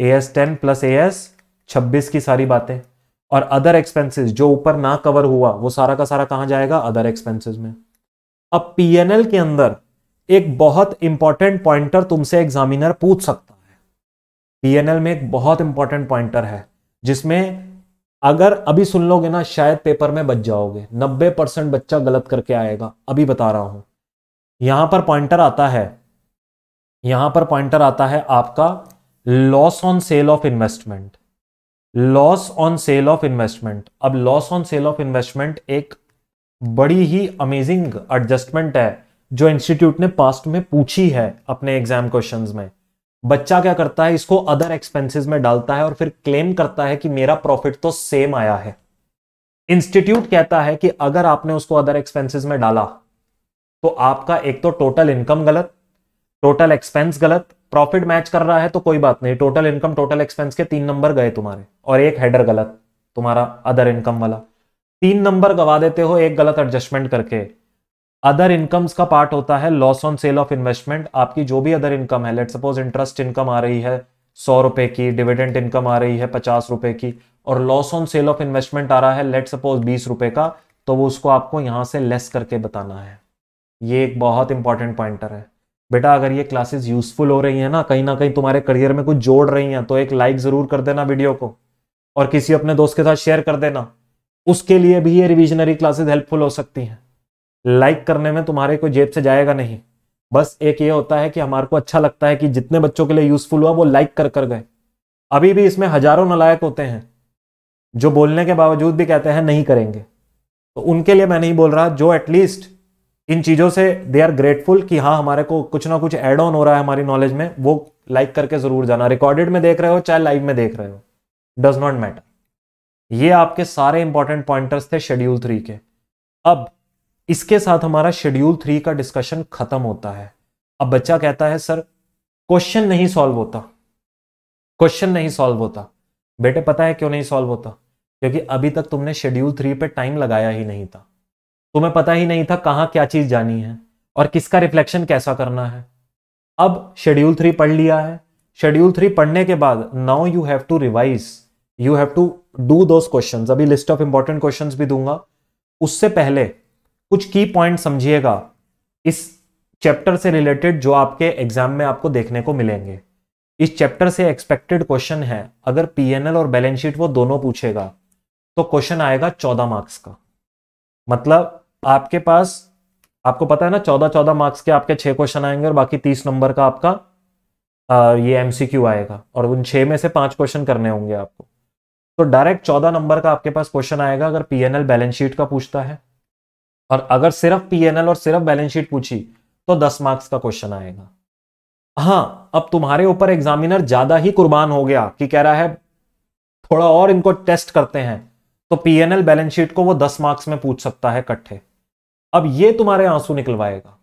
A S ten plus A S छब्बीस की सारी बातें और अदर एक्सपेंसेस जो ऊपर ना कवर हुआ वो सारा का सारा कहाँ जाएगा अदर एक्सपेंसेस में अब पीएनएल के अंदर एक बहुत इंपॉर्टेंट पॉइंटर तुमसे एग्जामिनर पूछ सकता है पीएनएल में एक बहुत इंपॉर्टेंट पॉइंटर है जिसमें अगर अभी सुन लोगे ना शायद पेपर में बच जाओगे 90 परसेंट बच्चा गलत करके आएगा अभी बता रहा हूं यहां पर पॉइंटर आता है यहां पर पॉइंटर आता है आपका loss on sale of investment loss on sale of investment अब loss on sale of investment एक बड़ी ही अमेजिंग एडजस्टमेंट है जो इंस्टीट्यूट ने पास्ट में पूछी है अपने एग्जाम क्वेश्चन में बच्चा क्या करता है इसको अदर एक्सपेंसेस में डालता है और फिर क्लेम करता है कि मेरा प्रॉफिट तो सेम आया है इंस्टीट्यूट कहता है कि अगर आपने उसको अदर एक्सपेंसेस में डाला तो आपका एक तो टोटल इनकम गलत टोटल एक्सपेंस गलत प्रॉफिट मैच कर रहा है तो कोई बात नहीं टोटल इनकम टोटल एक्सपेंस के तीन नंबर गए तुम्हारे और एक हेडर गलत तुम्हारा अदर इनकम वाला तीन नंबर गवा देते हो एक गलत एडजस्टमेंट करके अदर इनकम्स का पार्ट होता है loss on sale of investment आपकी जो भी अदर इनकम है लेट सपोज इंटरेस्ट इनकम आ रही है सौ रुपए की डिविडेंट इनकम आ रही है पचास रुपए की और loss on sale of investment आ रहा है लेट सपोज बीस रुपए का तो वो उसको आपको यहां से लेस करके बताना है ये एक बहुत इंपॉर्टेंट पॉइंटर है बेटा अगर ये क्लासेस यूजफुल हो रही हैं ना कहीं ना कहीं तुम्हारे करियर में कुछ जोड़ रही हैं तो एक लाइक ज़रूर कर देना वीडियो को और किसी अपने दोस्त के साथ शेयर कर देना उसके लिए भी ये रिविजनरी क्लासेस हेल्पफुल हो सकती हैं लाइक करने में तुम्हारे कोई जेब से जाएगा नहीं बस एक ये होता है कि हमारे को अच्छा लगता है कि जितने बच्चों के लिए यूजफुल हुआ वो लाइक कर कर गए अभी भी इसमें हजारों नलायक होते हैं जो बोलने के बावजूद भी कहते हैं नहीं करेंगे तो उनके लिए मैं नहीं बोल रहा जो एटलीस्ट इन चीज़ों से दे आर ग्रेटफुल कि हाँ हमारे को कुछ ना कुछ एड ऑन हो रहा है हमारी नॉलेज में वो लाइक करके ज़रूर जाना रिकॉर्डेड में देख रहे हो चाहे लाइव में देख रहे हो डज नॉट मैटर ये आपके सारे इंपॉर्टेंट पॉइंटर्स थे शेड्यूल थ्री के अब इसके साथ हमारा शेड्यूल थ्री का डिस्कशन खत्म होता है अब बच्चा कहता है सर क्वेश्चन नहीं सॉल्व होता क्वेश्चन नहीं सॉल्व होता बेटे पता है क्यों नहीं सॉल्व होता क्योंकि अभी तक तुमने शेड्यूल थ्री पे टाइम लगाया ही नहीं था तुम्हें पता ही नहीं था कहाँ क्या चीज जानी है और किसका रिफ्लेक्शन कैसा करना है अब शेड्यूल थ्री पढ़ लिया है शेड्यूल थ्री पढ़ने के बाद now you have to revise you have to do those question अभी लिस्ट ऑफ इंपॉर्टेंट क्वेश्चन भी दूंगा उससे पहले कुछ की पॉइंट समझिएगा इस चैप्टर से रिलेटेड जो आपके एग्जाम में आपको देखने को मिलेंगे इस चैप्टर से एक्सपेक्टेड क्वेश्चन है अगर पीएनएल और बैलेंस शीट वो दोनों पूछेगा तो क्वेश्चन आएगा चौदह मार्क्स का मतलब आपके पास आपको पता है ना चौदह चौदह मार्क्स के आपके छह क्वेश्चन आएंगे और बाकी तीस नंबर का आपका आ, ये एमसीक्यू आएगा और उन छह में से पांच क्वेश्चन करने होंगे आपको तो डायरेक्ट चौदह नंबर का आपके पास क्वेश्चन आएगा अगर पीएनएल बैलेंस शीट का पूछता है और अगर सिर्फ पीएनएल और सिर्फ बैलेंस शीट पूछी तो दस मार्क्स का क्वेश्चन आएगा हाँ अब तुम्हारे ऊपर एग्जामिनर ज्यादा ही कुर्बान हो गया कि कह रहा है थोड़ा और इनको टेस्ट करते हैं तो पीएनएल बैलेंस शीट को वो दस मार्क्स में पूछ सकता है कट्ठे अब ये तुम्हारे आंसू निकलवाएगा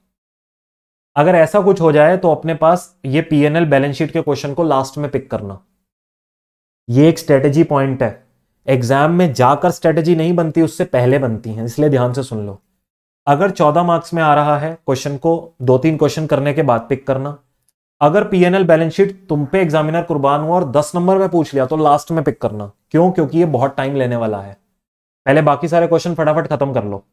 अगर ऐसा कुछ हो जाए तो अपने पास ये पीएनएल बैलेंस शीट के क्वेश्चन को लास्ट में पिक करना ये एक स्ट्रेटेजी पॉइंट है एग्जाम में जाकर स्ट्रेटेजी नहीं बनती उससे पहले बनती है इसलिए ध्यान से सुन लो अगर 14 मार्क्स में आ रहा है क्वेश्चन को दो तीन क्वेश्चन करने के बाद पिक करना अगर पीएनएल बैलेंस शीट तुम पे एग्जामिनर कुर्बान हुआ और 10 नंबर में पूछ लिया तो लास्ट में पिक करना क्यों क्योंकि ये बहुत टाइम लेने वाला है पहले बाकी सारे क्वेश्चन फटाफट खत्म कर लो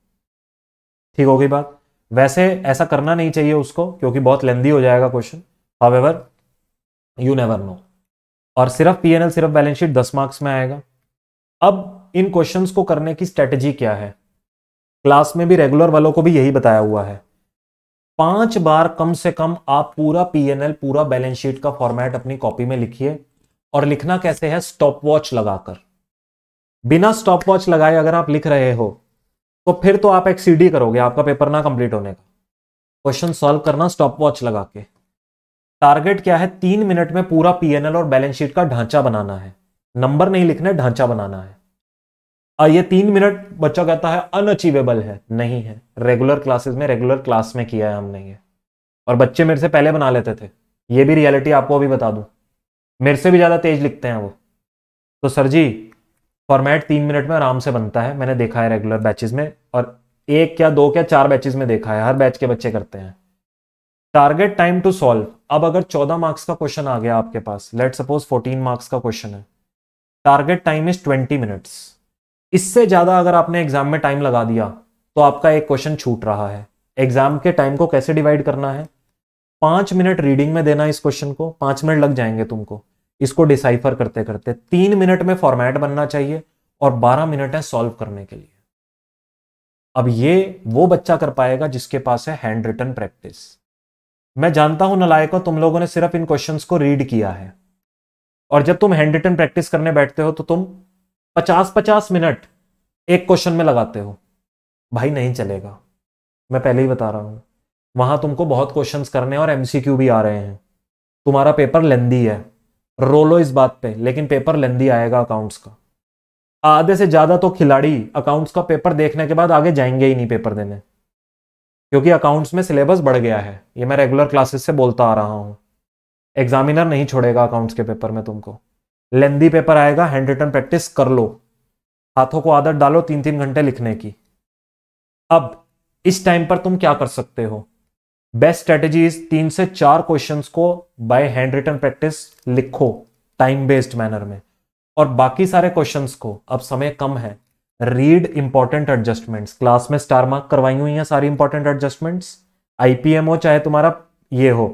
ठीक होगी बात वैसे ऐसा करना नहीं चाहिए उसको क्योंकि बहुत लेंदी हो जाएगा question however you never know और सिर्फ पीएनएल सिर्फ बैलेंस शीट दस मार्क्स में आएगा अब इन क्वेश्चंस को करने की स्ट्रेटजी क्या है क्लास में भी रेगुलर वालों को भी यही बताया हुआ है पांच बार कम से कम आप पूरा पीएनएल पूरा बैलेंस शीट का फॉर्मेट अपनी कॉपी में लिखिए और लिखना कैसे है स्टॉप वॉच लगाकर बिना स्टॉप वॉच लगाए अगर आप लिख रहे हो तो फिर तो आप एक्सीड ही करोगे आपका पेपर ना कंप्लीट होने का क्वेश्चन सॉल्व करना स्टॉप वॉच लगा के टारगेट क्या है तीन मिनट में पूरा पीएनएल और बैलेंस शीट का ढांचा बनाना है नंबर नहीं लिखना है ढांचा बनाना है और ये तीन मिनट बच्चा कहता है अनअचीवेबल है नहीं है रेगुलर क्लासेस में रेगुलर क्लास में किया है हमने ये और बच्चे मेरे से पहले बना लेते थे ये भी रियलिटी आपको अभी बता दूं मेरे से भी ज़्यादा तेज लिखते हैं वो तो सर जी फॉर्मेट तीन मिनट में आराम से बनता है मैंने देखा है रेगुलर बैचेज में और एक क्या दो क्या चार बैचेज में देखा है हर बैच के बच्चे करते हैं टारगेट टाइम टू सॉल्व अब अगर 14 मार्क्स का क्वेश्चन आ गया आपके पास लेट सपोज 14 मार्क्स का क्वेश्चन है टारगेट टाइम इज 20 मिनट्स इससे ज़्यादा अगर आपने एग्जाम में टाइम लगा दिया तो आपका एक क्वेश्चन छूट रहा है एग्जाम के टाइम को कैसे डिवाइड करना है पांच मिनट रीडिंग में देना इस क्वेश्चन को पांच मिनट लग जाएंगे तुमको इसको डिसाइफर करते करते तीन मिनट में फॉर्मेट बनना चाहिए और बारह मिनट है सॉल्व करने के लिए अब ये वो बच्चा कर पाएगा जिसके पास है हैंड रिटन प्रैक्टिस मैं जानता हूं नलायकों तुम लोगों ने सिर्फ इन क्वेश्चंस को रीड किया है और जब तुम हैंड रिटन प्रैक्टिस करने बैठते हो तो तुम पचास पचास मिनट एक क्वेश्चन में लगाते हो भाई नहीं चलेगा मैं पहले ही बता रहा हूं वहां तुमको बहुत क्वेश्चंस करने और एमसीक्यू भी आ रहे हैं तुम्हारा पेपर लेंदी है रोलो इस बात पे लेकिन पेपर लेंदी आएगा अकाउंट्स का आधे से ज़्यादा तो खिलाड़ी अकाउंट्स का पेपर देखने के बाद आगे जाएंगे ही नहीं पेपर देने क्योंकि अकाउंट्स में सिलेबस बढ़ गया है ये मैं रेगुलर क्लासेस से बोलता आ रहा हूँ एग्जामिनर नहीं छोड़ेगा अकाउंट्स के पेपर में तुमको लेंदी पेपर आएगा हैंड रिटर्न प्रैक्टिस कर लो हाथों को आदत डालो तीन तीन घंटे लिखने की अब इस टाइम पर तुम क्या कर सकते हो बेस्ट स्ट्रेटेजी तीन से चार क्वेश्चन को बाय हैंड रिटर्न प्रैक्टिस लिखो टाइम बेस्ड मैनर में और बाकी सारे क्वेश्चन को अब समय कम है रीड इंपॉर्टेंट एडजस्टमेंट क्लास में स्टार मार्क करवाई हुई है सारी इंपॉर्टेंट एडजस्टमेंट्स आईपीएम हो चाहे तुम्हारा ये हो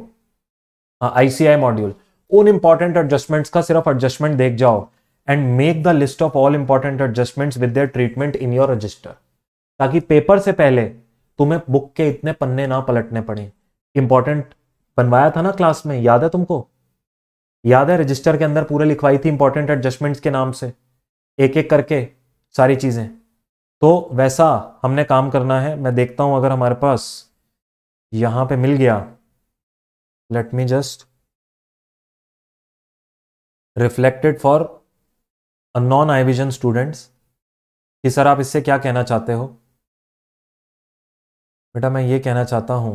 आईसीआई हाँ, मॉड्यूल उन इंपॉर्टेंट एडजस्टमेंट्स का सिर्फ एडजस्टमेंट देख जाओ and make the list of all important adjustments with treatment in your register ताकि पेपर से पहले तुम्हें बुक के इतने पन्ने ना पलटने पड़े इंपॉर्टेंट बनवाया था ना क्लास में याद है तुमको याद है रजिस्टर के अंदर पूरे लिखवाई थी इंपॉर्टेंट एडजस्टमेंट्स के नाम से एक एक करके सारी चीज़ें तो वैसा हमने काम करना है मैं देखता हूं अगर हमारे पास यहां पे मिल गया let me just reflected for non I vision students कि सर आप इससे क्या कहना चाहते हो बेटा मैं ये कहना चाहता हूं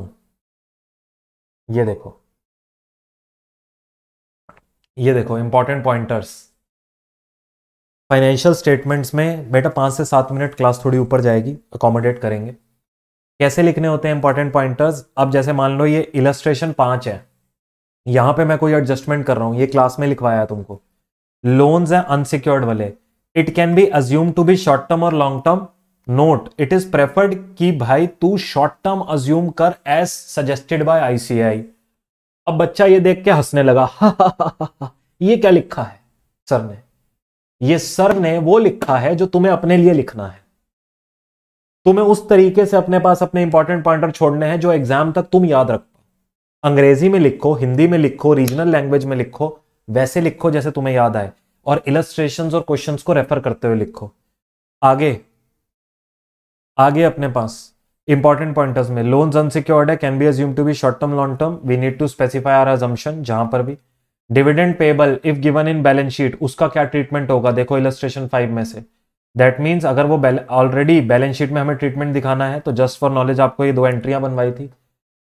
ये देखो ये देखो इंपॉर्टेंट पॉइंटर्स फाइनेंशियल स्टेटमेंट्स में बेटा पांच से सात मिनट क्लास थोड़ी ऊपर जाएगी अकोमोडेट करेंगे कैसे लिखने होते हैं इंपॉर्टेंट पॉइंटर्स अब जैसे मान लो ये इलस्ट्रेशन पांच है यहां पे मैं कोई एडजस्टमेंट कर रहा हूं ये क्लास में लिखवाया है तुमको लोन्स है अनसिक्योर्ड वाले it can be assume to be short term और long term note it is preferred कि भाई तू शॉर्ट टर्म अज्यूम कर एज सजेस्टेड बाय आईसीआई अब बच्चा ये देख के हंसने लगा हा, हा, हा, ये क्या लिखा है सर ने ये सर ने वो लिखा है जो तुम्हें अपने लिए लिखना है तुम्हें उस तरीके से अपने पास अपने इंपॉर्टेंट पॉइंटर छोड़ने हैं जो एग्जाम तक तुम याद रख पाओ अंग्रेजी में लिखो हिंदी में लिखो रीजनल लैंग्वेज में लिखो वैसे लिखो जैसे तुम्हें याद आए और इलस्ट्रेशन और क्वेश्चन को रेफर करते हुए लिखो आगे आगे अपने पास इंपॉर्टेंट पॉइंटर्स में लोन अनसिक्योर्ड है can be assume to be short term long term we need to specify our assumption जहां पर भी dividend payable if given in balance sheet उसका क्या ट्रीटमेंट होगा देखो इलस्ट्रेशन फाइव में से दैट मीन्स अगर वो ऑलरेडी बैलेंस शीट में हमें ट्रीटमेंट दिखाना है तो जस्ट फॉर नॉलेज आपको ये दो एंट्रियां बनवाई थी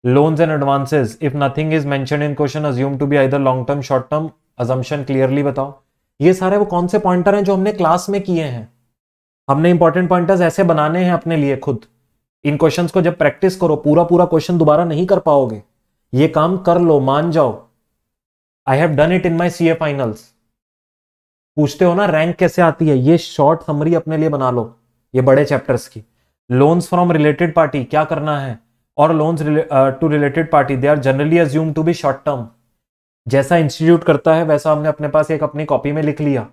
loans and advances if nothing is mention in question assume to be I long term short term assumption clearly बताओ ये सारे वो कौन से पॉइंटर हैं जो हमने क्लास में किए हैं हमने इंपॉर्टेंट पॉइंटर्स ऐसे बनाने हैं अपने लिए खुद इन क्वेश्चंस को जब प्रैक्टिस करो पूरा पूरा क्वेश्चन दोबारा नहीं कर पाओगे ये काम कर लो मान जाओ I have done it in my C A finals पूछते हो ना रैंक कैसे आती है ये शॉर्ट समरी अपने लिए बना लो ये बड़े चैप्टर्स की लोन्स फ्रॉम रिलेटेड पार्टी क्या करना है और loans to related party they are generally assume to be short term जैसा इंस्टीट्यूट करता है वैसा हमने अपने पास एक अपनी कॉपी में लिख लिया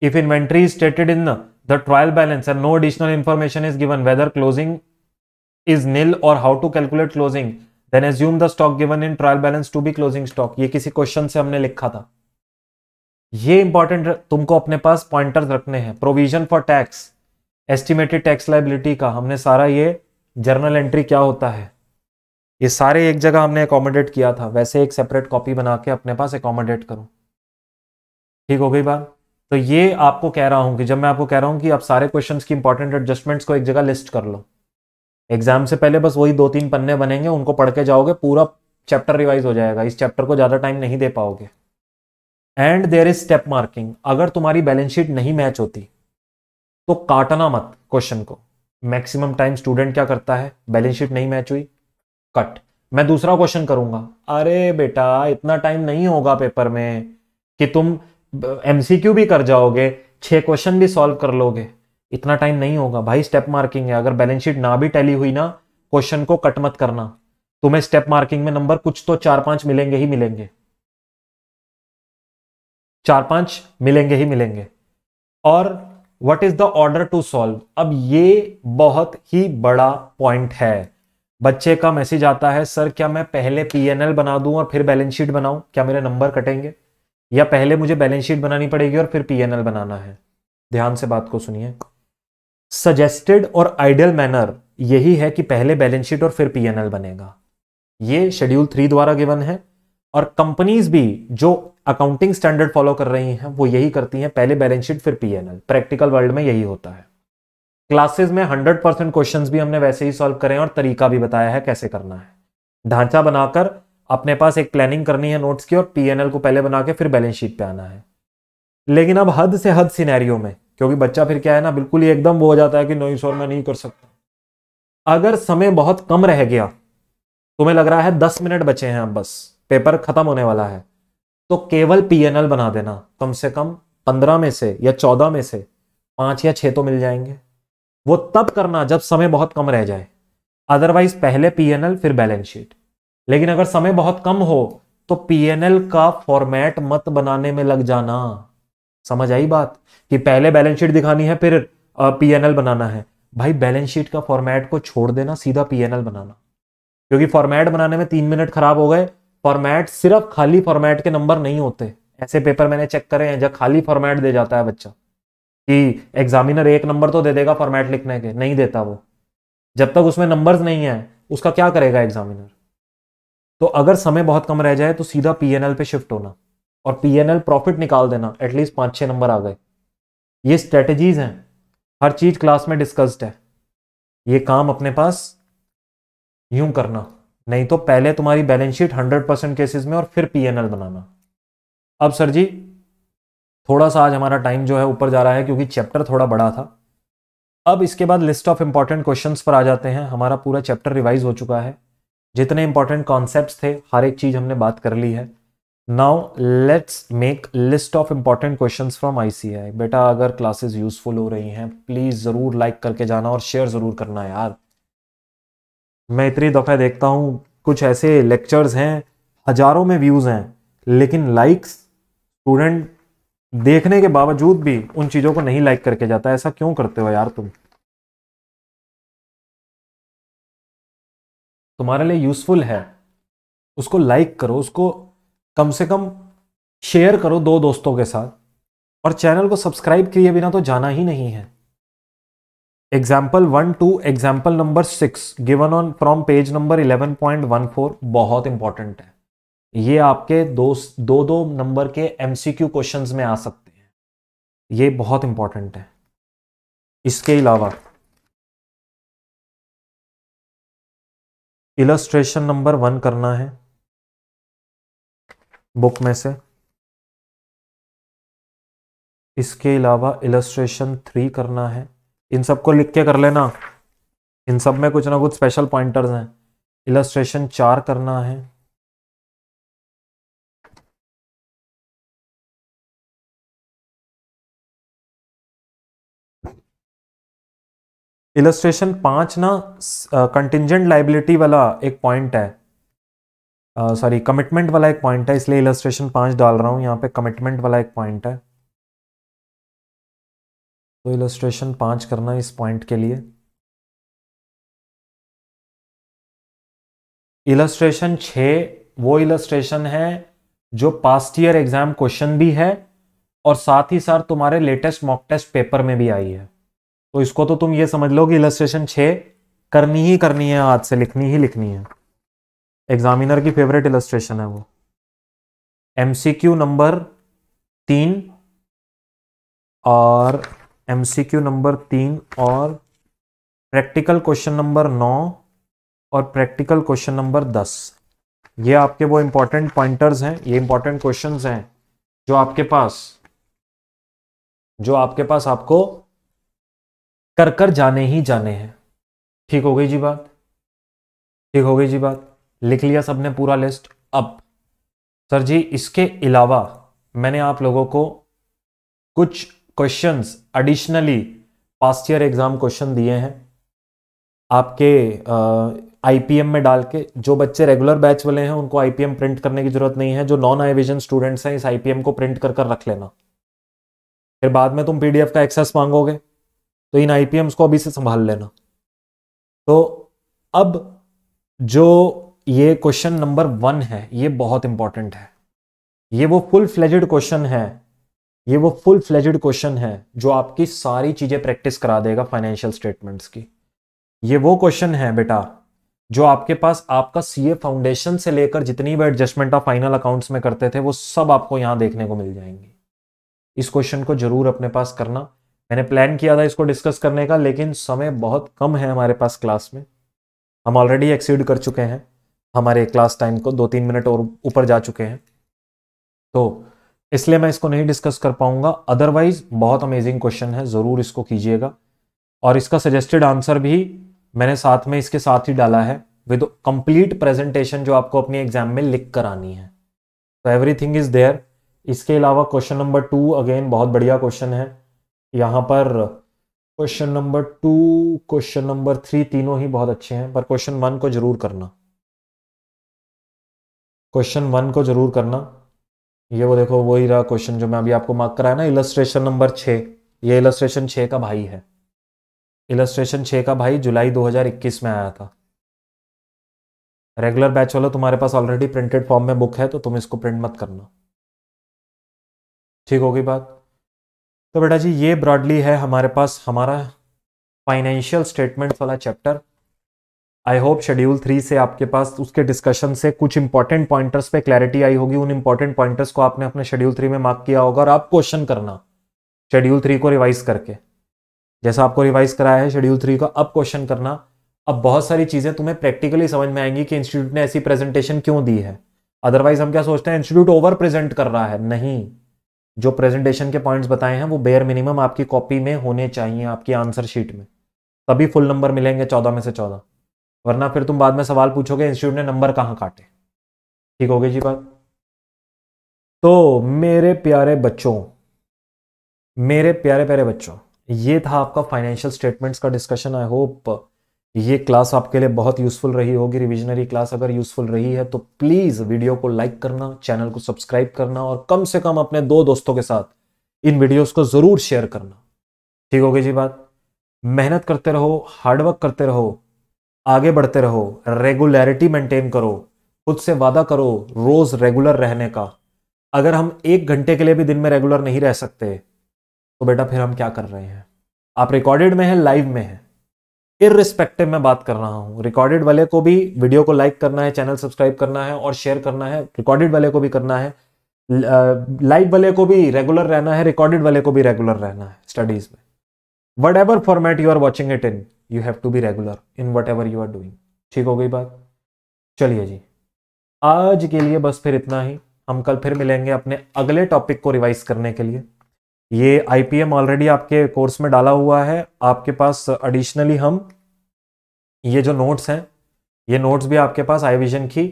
If inventory is stated in the trial balance and no additional information is given whether closing is nil or how to calculate closing, then assume the stock given in trial balance to be closing stock. ye kisi question se humne likha tha ye important tumko apne paas pointers rakhne hain provision for tax estimated tax liability ka humne sara ye journal entry kya hota hai ये सारे एक जगह हमने अकोमोडेट किया था वैसे एक सेपरेट कॉपी बना के अपने पास अकोमोडेट करो ठीक हो गई बात तो ये आपको कह रहा हूँ कि जब मैं आपको कह रहा हूँ कि आप सारे क्वेश्चंस की इंपॉर्टेंट एडजस्टमेंट्स को एक जगह लिस्ट कर लो एग्जाम से पहले बस वही दो तीन पन्ने बनेंगे उनको पढ़ के जाओगे पूरा चैप्टर रिवाइज हो जाएगा इस चैप्टर को ज़्यादा टाइम नहीं दे पाओगे and there is step marking अगर तुम्हारी बैलेंस शीट नहीं मैच होती तो काटना मत क्वेश्चन को मैक्सिमम टाइम स्टूडेंट क्या करता है बैलेंस शीट नहीं मैच हुई कट मैं दूसरा क्वेश्चन करूंगा अरे बेटा इतना टाइम नहीं होगा पेपर में कि तुम एमसीक्यू भी कर जाओगे छः क्वेश्चन भी सॉल्व कर लोगे इतना टाइम नहीं होगा भाई स्टेप मार्किंग है अगर बैलेंस शीट ना भी टैली हुई ना क्वेश्चन को कट मत करना तुम्हें स्टेप मार्किंग में नंबर कुछ तो चार पांच मिलेंगे ही मिलेंगे चार पांच मिलेंगे ही मिलेंगे और what is the order to solve अब ये बहुत ही बड़ा पॉइंट है बच्चे का मैसेज आता है सर क्या मैं पहले पीएनएल बना दूं और फिर बैलेंस शीट बनाऊं क्या मेरे नंबर कटेंगे या पहले मुझे बैलेंस शीट बनानी पड़ेगी और फिर पीएनएल बनाना है ध्यान से बात को सुनिए सजेस्टेड और आइडियल मैनर यही है कि पहले बैलेंस शीट और फिर पीएनएल बनेगा ये शेड्यूल थ्री द्वारा गिवन है और कंपनीज भी जो अकाउंटिंग स्टैंडर्ड फॉलो कर रही हैं वो यही करती हैं पहले बैलेंस शीट फिर पीएनएल प्रैक्टिकल वर्ल्ड में यही होता है क्लासेस में हंड्रेड परसेंट क्वेश्चन भी हमने वैसे ही सॉल्व करें और तरीका भी बताया है कैसे करना है ढांचा बनाकर अपने पास एक प्लानिंग करनी है नोट्स की और पीएनएल को पहले बना के फिर बैलेंस शीट पे आना है लेकिन अब हद से हद सिनेरियो में क्योंकि बच्चा फिर क्या है ना बिल्कुल ही एकदम वो हो जाता है कि नहीं सर मैं नहीं कर सकता अगर समय बहुत कम रह गया तुम्हें लग रहा है दस मिनट बचे हैं अब बस पेपर खत्म होने वाला है तो केवल पीएनएल बना देना कम से कम पंद्रह में से या चौदह में से पांच या छह तो मिल जाएंगे वो तब करना जब समय बहुत कम रह जाए अदरवाइज पहले पीएनएल फिर बैलेंस शीट लेकिन अगर समय बहुत कम हो तो पीएनएल का फॉर्मेट मत बनाने में लग जाना समझ आई बात कि पहले बैलेंस शीट दिखानी है फिर पीएनएल बनाना है भाई बैलेंस शीट का फॉर्मेट को छोड़ देना सीधा पीएनएल बनाना क्योंकि फॉर्मेट बनाने में तीन मिनट खराब हो गए फॉर्मेट सिर्फ खाली फॉर्मेट के नंबर नहीं होते ऐसे पेपर मैंने चेक करे हैं जब खाली फॉर्मेट दे जाता है बच्चा कि एग्जामिनर एक नंबर तो दे देगा फॉर्मेट लिखने के नहीं देता वो जब तक उसमें नंबर्स नहीं है उसका क्या करेगा एग्जामिनर तो अगर समय बहुत कम रह जाए तो सीधा पीएनएल पे शिफ्ट होना और पीएनएल प्रॉफिट निकाल देना एटलीस्ट पाँच छः नंबर आ गए ये स्ट्रेटजीज हैं हर चीज़ क्लास में डिस्कस्ड है ये काम अपने पास यूं करना नहीं तो पहले तुम्हारी balance sheet hundred percent cases में और फिर पीएनएल बनाना अब सर जी थोड़ा सा आज हमारा टाइम जो है ऊपर जा रहा है क्योंकि चैप्टर थोड़ा बड़ा था अब इसके बाद लिस्ट ऑफ इंपॉर्टेंट क्वेश्चंस पर आ जाते हैं हमारा पूरा चैप्टर रिवाइज हो चुका है जितने इंपॉर्टेंट कॉन्सेप्ट थे हर एक चीज हमने बात कर ली है now let's make list of important question from ICAI बेटा अगर क्लासेस यूजफुल हो रही हैं प्लीज जरूर लाइक करके जाना और शेयर जरूर करना यार मैं इतनी दफे देखता हूँ कुछ ऐसे लेक्चर्स हैं हजारों में व्यूज हैं लेकिन लाइक्स स्टूडेंट देखने के बावजूद भी उन चीज़ों को नहीं लाइक करके जाता ऐसा क्यों करते हो यार तुम तुम्हारे लिए यूज़फुल है उसको लाइक करो उसको कम से कम शेयर करो दो दोस्तों के साथ और चैनल को सब्सक्राइब किए बिना तो जाना ही नहीं है example one two example number six given on from page number eleven point one four बहुत इंपॉर्टेंट है ये आपके दो दो दो नंबर के एम सी क्यू क्वेश्चन में आ सकते हैं ये बहुत इंपॉर्टेंट है इसके अलावा इलस्ट्रेशन नंबर वन करना है बुक में से इसके अलावा इलस्ट्रेशन थ्री करना है इन सबको लिख के कर लेना इन सब में कुछ ना कुछ स्पेशल पॉइंटर्स हैं इलस्ट्रेशन चार करना है इलस्ट्रेशन पाँच ना कंटिजेंट लाइबिलिटी वाला एक पॉइंट है सॉरी कमिटमेंट वाला एक पॉइंट है इसलिए इलस्ट्रेशन पाँच डाल रहा हूँ यहाँ पे कमिटमेंट वाला एक पॉइंट है तो इलस्ट्रेशन पाँच करना इस पॉइंट के लिए इलस्ट्रेशन छ वो इलस्ट्रेशन है जो पास्ट ईयर एग्जाम क्वेश्चन भी है और साथ ही साथ तुम्हारे लेटेस्ट मॉक टेस्ट पेपर में भी आई है तो इसको तो तुम ये समझ लो कि इलस्ट्रेशन छः करनी ही करनी है हाथ से लिखनी ही लिखनी है एग्जामिनर की फेवरेट इलस्ट्रेशन है वो एमसीक्यू नंबर तीन और एमसीक्यू नंबर तीन और प्रैक्टिकल क्वेश्चन नंबर नौ और प्रैक्टिकल क्वेश्चन नंबर दस ये आपके वो इंपॉर्टेंट पॉइंटर्स हैं ये इंपॉर्टेंट क्वेश्चंस हैं जो आपके पास जो आपके पास आपको कर कर जाने ही जाने हैं ठीक हो गई जी बात ठीक हो गई जी बात लिख लिया सबने पूरा लिस्ट अब सर जी इसके अलावा मैंने आप लोगों को कुछ questions additionally past year exam question दिए हैं आपके आईपीएम में डाल के जो बच्चे रेगुलर बैच वाले हैं उनको आईपीएम प्रिंट करने की जरूरत नहीं है जो नॉन आई विजन स्टूडेंट्स हैं इस आईपीएम को प्रिंट कर कर रख लेना फिर बाद में तुम पीडीएफ का एक्सेस मांगोगे तो इन आईपीएम्स को अभी से संभाल लेना तो अब जो ये क्वेश्चन नंबर वन है ये बहुत इंपॉर्टेंट है ये वो फुल फ्लेजेड क्वेश्चन है ये वो फुल फ्लेजेड क्वेश्चन है जो आपकी सारी चीज़ें प्रैक्टिस करा देगा फाइनेंशियल स्टेटमेंट्स की ये वो क्वेश्चन है बेटा जो आपके पास आपका सीए फाउंडेशन से लेकर जितनी भी एडजस्टमेंट आप फाइनल अकाउंट्स में करते थे वो सब आपको यहां देखने को मिल जाएंगे इस क्वेश्चन को जरूर अपने पास करना मैंने प्लान किया था इसको डिस्कस करने का लेकिन समय बहुत कम है हमारे पास क्लास में हम ऑलरेडी एक्सीड कर चुके हैं हमारे क्लास टाइम को दो तीन मिनट और ऊपर जा चुके हैं तो इसलिए मैं इसको नहीं डिस्कस कर पाऊंगा अदरवाइज बहुत अमेजिंग क्वेश्चन है ज़रूर इसको कीजिएगा और इसका सजेस्टेड आंसर भी मैंने साथ में इसके साथ ही डाला है विद कंप्लीट प्रेजेंटेशन जो आपको अपनी एग्जाम में लिख कर आनी है तो एवरीथिंग इज देयर इसके अलावा क्वेश्चन नंबर टू अगेन बहुत बढ़िया क्वेश्चन है यहाँ पर question number two question number three तीनों ही बहुत अच्छे हैं पर क्वेश्चन वन को जरूर करना क्वेश्चन वन को जरूर करना ये वो देखो वही रहा क्वेश्चन जो मैं अभी आपको मार्क कराया ना इलस्ट्रेशन नंबर छ ये इलस्ट्रेशन छः का भाई है इलस्ट्रेशन छ का भाई जुलाई 2021 में आया था रेगुलर बैच वाला तुम्हारे पास ऑलरेडी प्रिंटेड फॉर्म में बुक है तो तुम इसको प्रिंट मत करना ठीक होगी बात तो बेटा जी ये ब्रॉडली है हमारे पास हमारा फाइनेंशियल स्टेटमेंट्स वाला chapter I hope schedule three से आपके पास उसके डिस्कशन से कुछ इंपॉर्टेंट पॉइंटर्स पे क्लैरिटी आई होगी उन इंपॉर्टेंट पॉइंटर्स को आपने अपने शेड्यूल थ्री में मार्क किया होगा और आप क्वेश्चन करना शेड्यूल थ्री को रिवाइज करके जैसा आपको रिवाइज कराया है शेड्यूल थ्री का अब क्वेश्चन करना अब बहुत सारी चीज़ें तुम्हें प्रैक्टिकली समझ में आएंगी कि इंस्टीट्यूट ने ऐसी प्रेजेंटेशन क्यों दी है अदरवाइज हम क्या सोचते हैं इंस्टीट्यूट ओवर प्रेजेंट कर रहा है नहीं जो प्रेजेंटेशन के पॉइंट्स बताए हैं वो बेयर मिनिमम आपकी कॉपी में होने चाहिए आपकी आंसर शीट में तभी फुल नंबर मिलेंगे चौदह में से चौदह वरना फिर तुम बाद में सवाल पूछोगे इंस्टीट्यूट ने नंबर कहाँ काटे ठीक हो गई जी बात तो मेरे प्यारे बच्चों मेरे प्यारे प्यारे बच्चों ये था आपका फाइनेंशियल स्टेटमेंट्स का डिस्कशन आई होप ये क्लास आपके लिए बहुत यूज़फुल रही होगी रिविजनरी क्लास अगर यूज़फुल रही है तो प्लीज़ वीडियो को लाइक करना चैनल को सब्सक्राइब करना और कम से कम अपने दो दोस्तों के साथ इन वीडियोस को ज़रूर शेयर करना ठीक होगी जी बात मेहनत करते रहो हार्डवर्क करते रहो आगे बढ़ते रहो रेगुलरिटी मेंटेन करो खुद से वादा करो रोज़ रेगुलर रहने का अगर हम एक घंटे के लिए भी दिन में रेगुलर नहीं रह सकते तो बेटा फिर हम क्या कर रहे हैं आप रिकॉर्डेड में हैं लाइव में हैं इरिस्पेक्टिव में बात कर रहा हूँ रिकॉर्डेड वाले को भी वीडियो को लाइक करना है चैनल सब्सक्राइब करना है और शेयर करना है रिकॉर्डेड वाले को भी करना है लाइव वाले को भी रेगुलर रहना है रिकॉर्डेड वाले को भी रेगुलर रहना है स्टडीज में whatever format you are watching it in you have to be regular in whatever you are doing ठीक हो गई बात चलिए जी आज के लिए बस फिर इतना ही हम कल फिर मिलेंगे अपने अगले टॉपिक को रिवाइज करने के लिए ये आईपीएम ऑलरेडी आपके कोर्स में डाला हुआ है आपके पास एडिशनली हम ये जो नोट्स हैं ये नोट्स भी आपके पास आई विजन की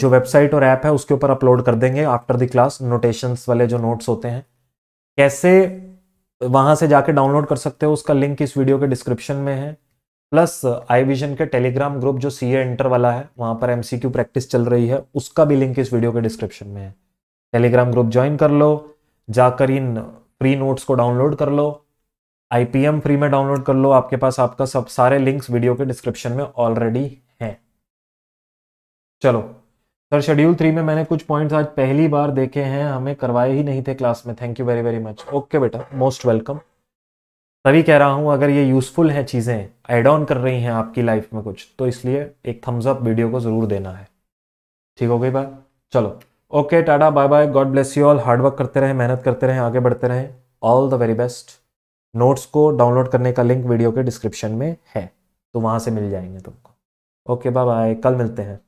जो वेबसाइट और ऐप है उसके ऊपर अपलोड कर देंगे आफ्टर द क्लास नोटेशंस वाले जो नोट्स होते हैं कैसे वहां से जाके डाउनलोड कर सकते हो उसका लिंक इस वीडियो के डिस्क्रिप्शन में है प्लस आई विजन के टेलीग्राम ग्रुप जो सी इंटर वाला है वहां पर एमसीक्यू प्रैक्टिस चल रही है उसका भी लिंक इस वीडियो के डिस्क्रिप्शन में है टेलीग्राम ग्रुप ज्वाइन कर लो जाकर इन फ्री नोट्स को डाउनलोड कर लो आई फ्री में डाउनलोड कर लो आपके पास आपका सब सारे लिंक्स वीडियो के डिस्क्रिप्शन में ऑलरेडी हैं चलो सर शेड्यूल थ्री में मैंने कुछ पॉइंट्स आज पहली बार देखे हैं हमें करवाए ही नहीं थे क्लास में thank you very very much okay बेटा मोस्ट वेलकम तभी कह रहा हूं अगर ये यूजफुल हैं चीज़ें एड ऑन कर रही हैं आपकी लाइफ में कुछ तो इसलिए एक थम्स अप वीडियो को ज़रूर देना है ठीक हो गई बात चलो ओके टाटा bye bye God bless you all hard work करते रहें मेहनत करते रहें आगे बढ़ते रहें all the very best notes को डाउनलोड करने का लिंक वीडियो के डिस्क्रिप्शन में है तो वहाँ से मिल जाएंगे तुमको ओके बाय बाय कल मिलते हैं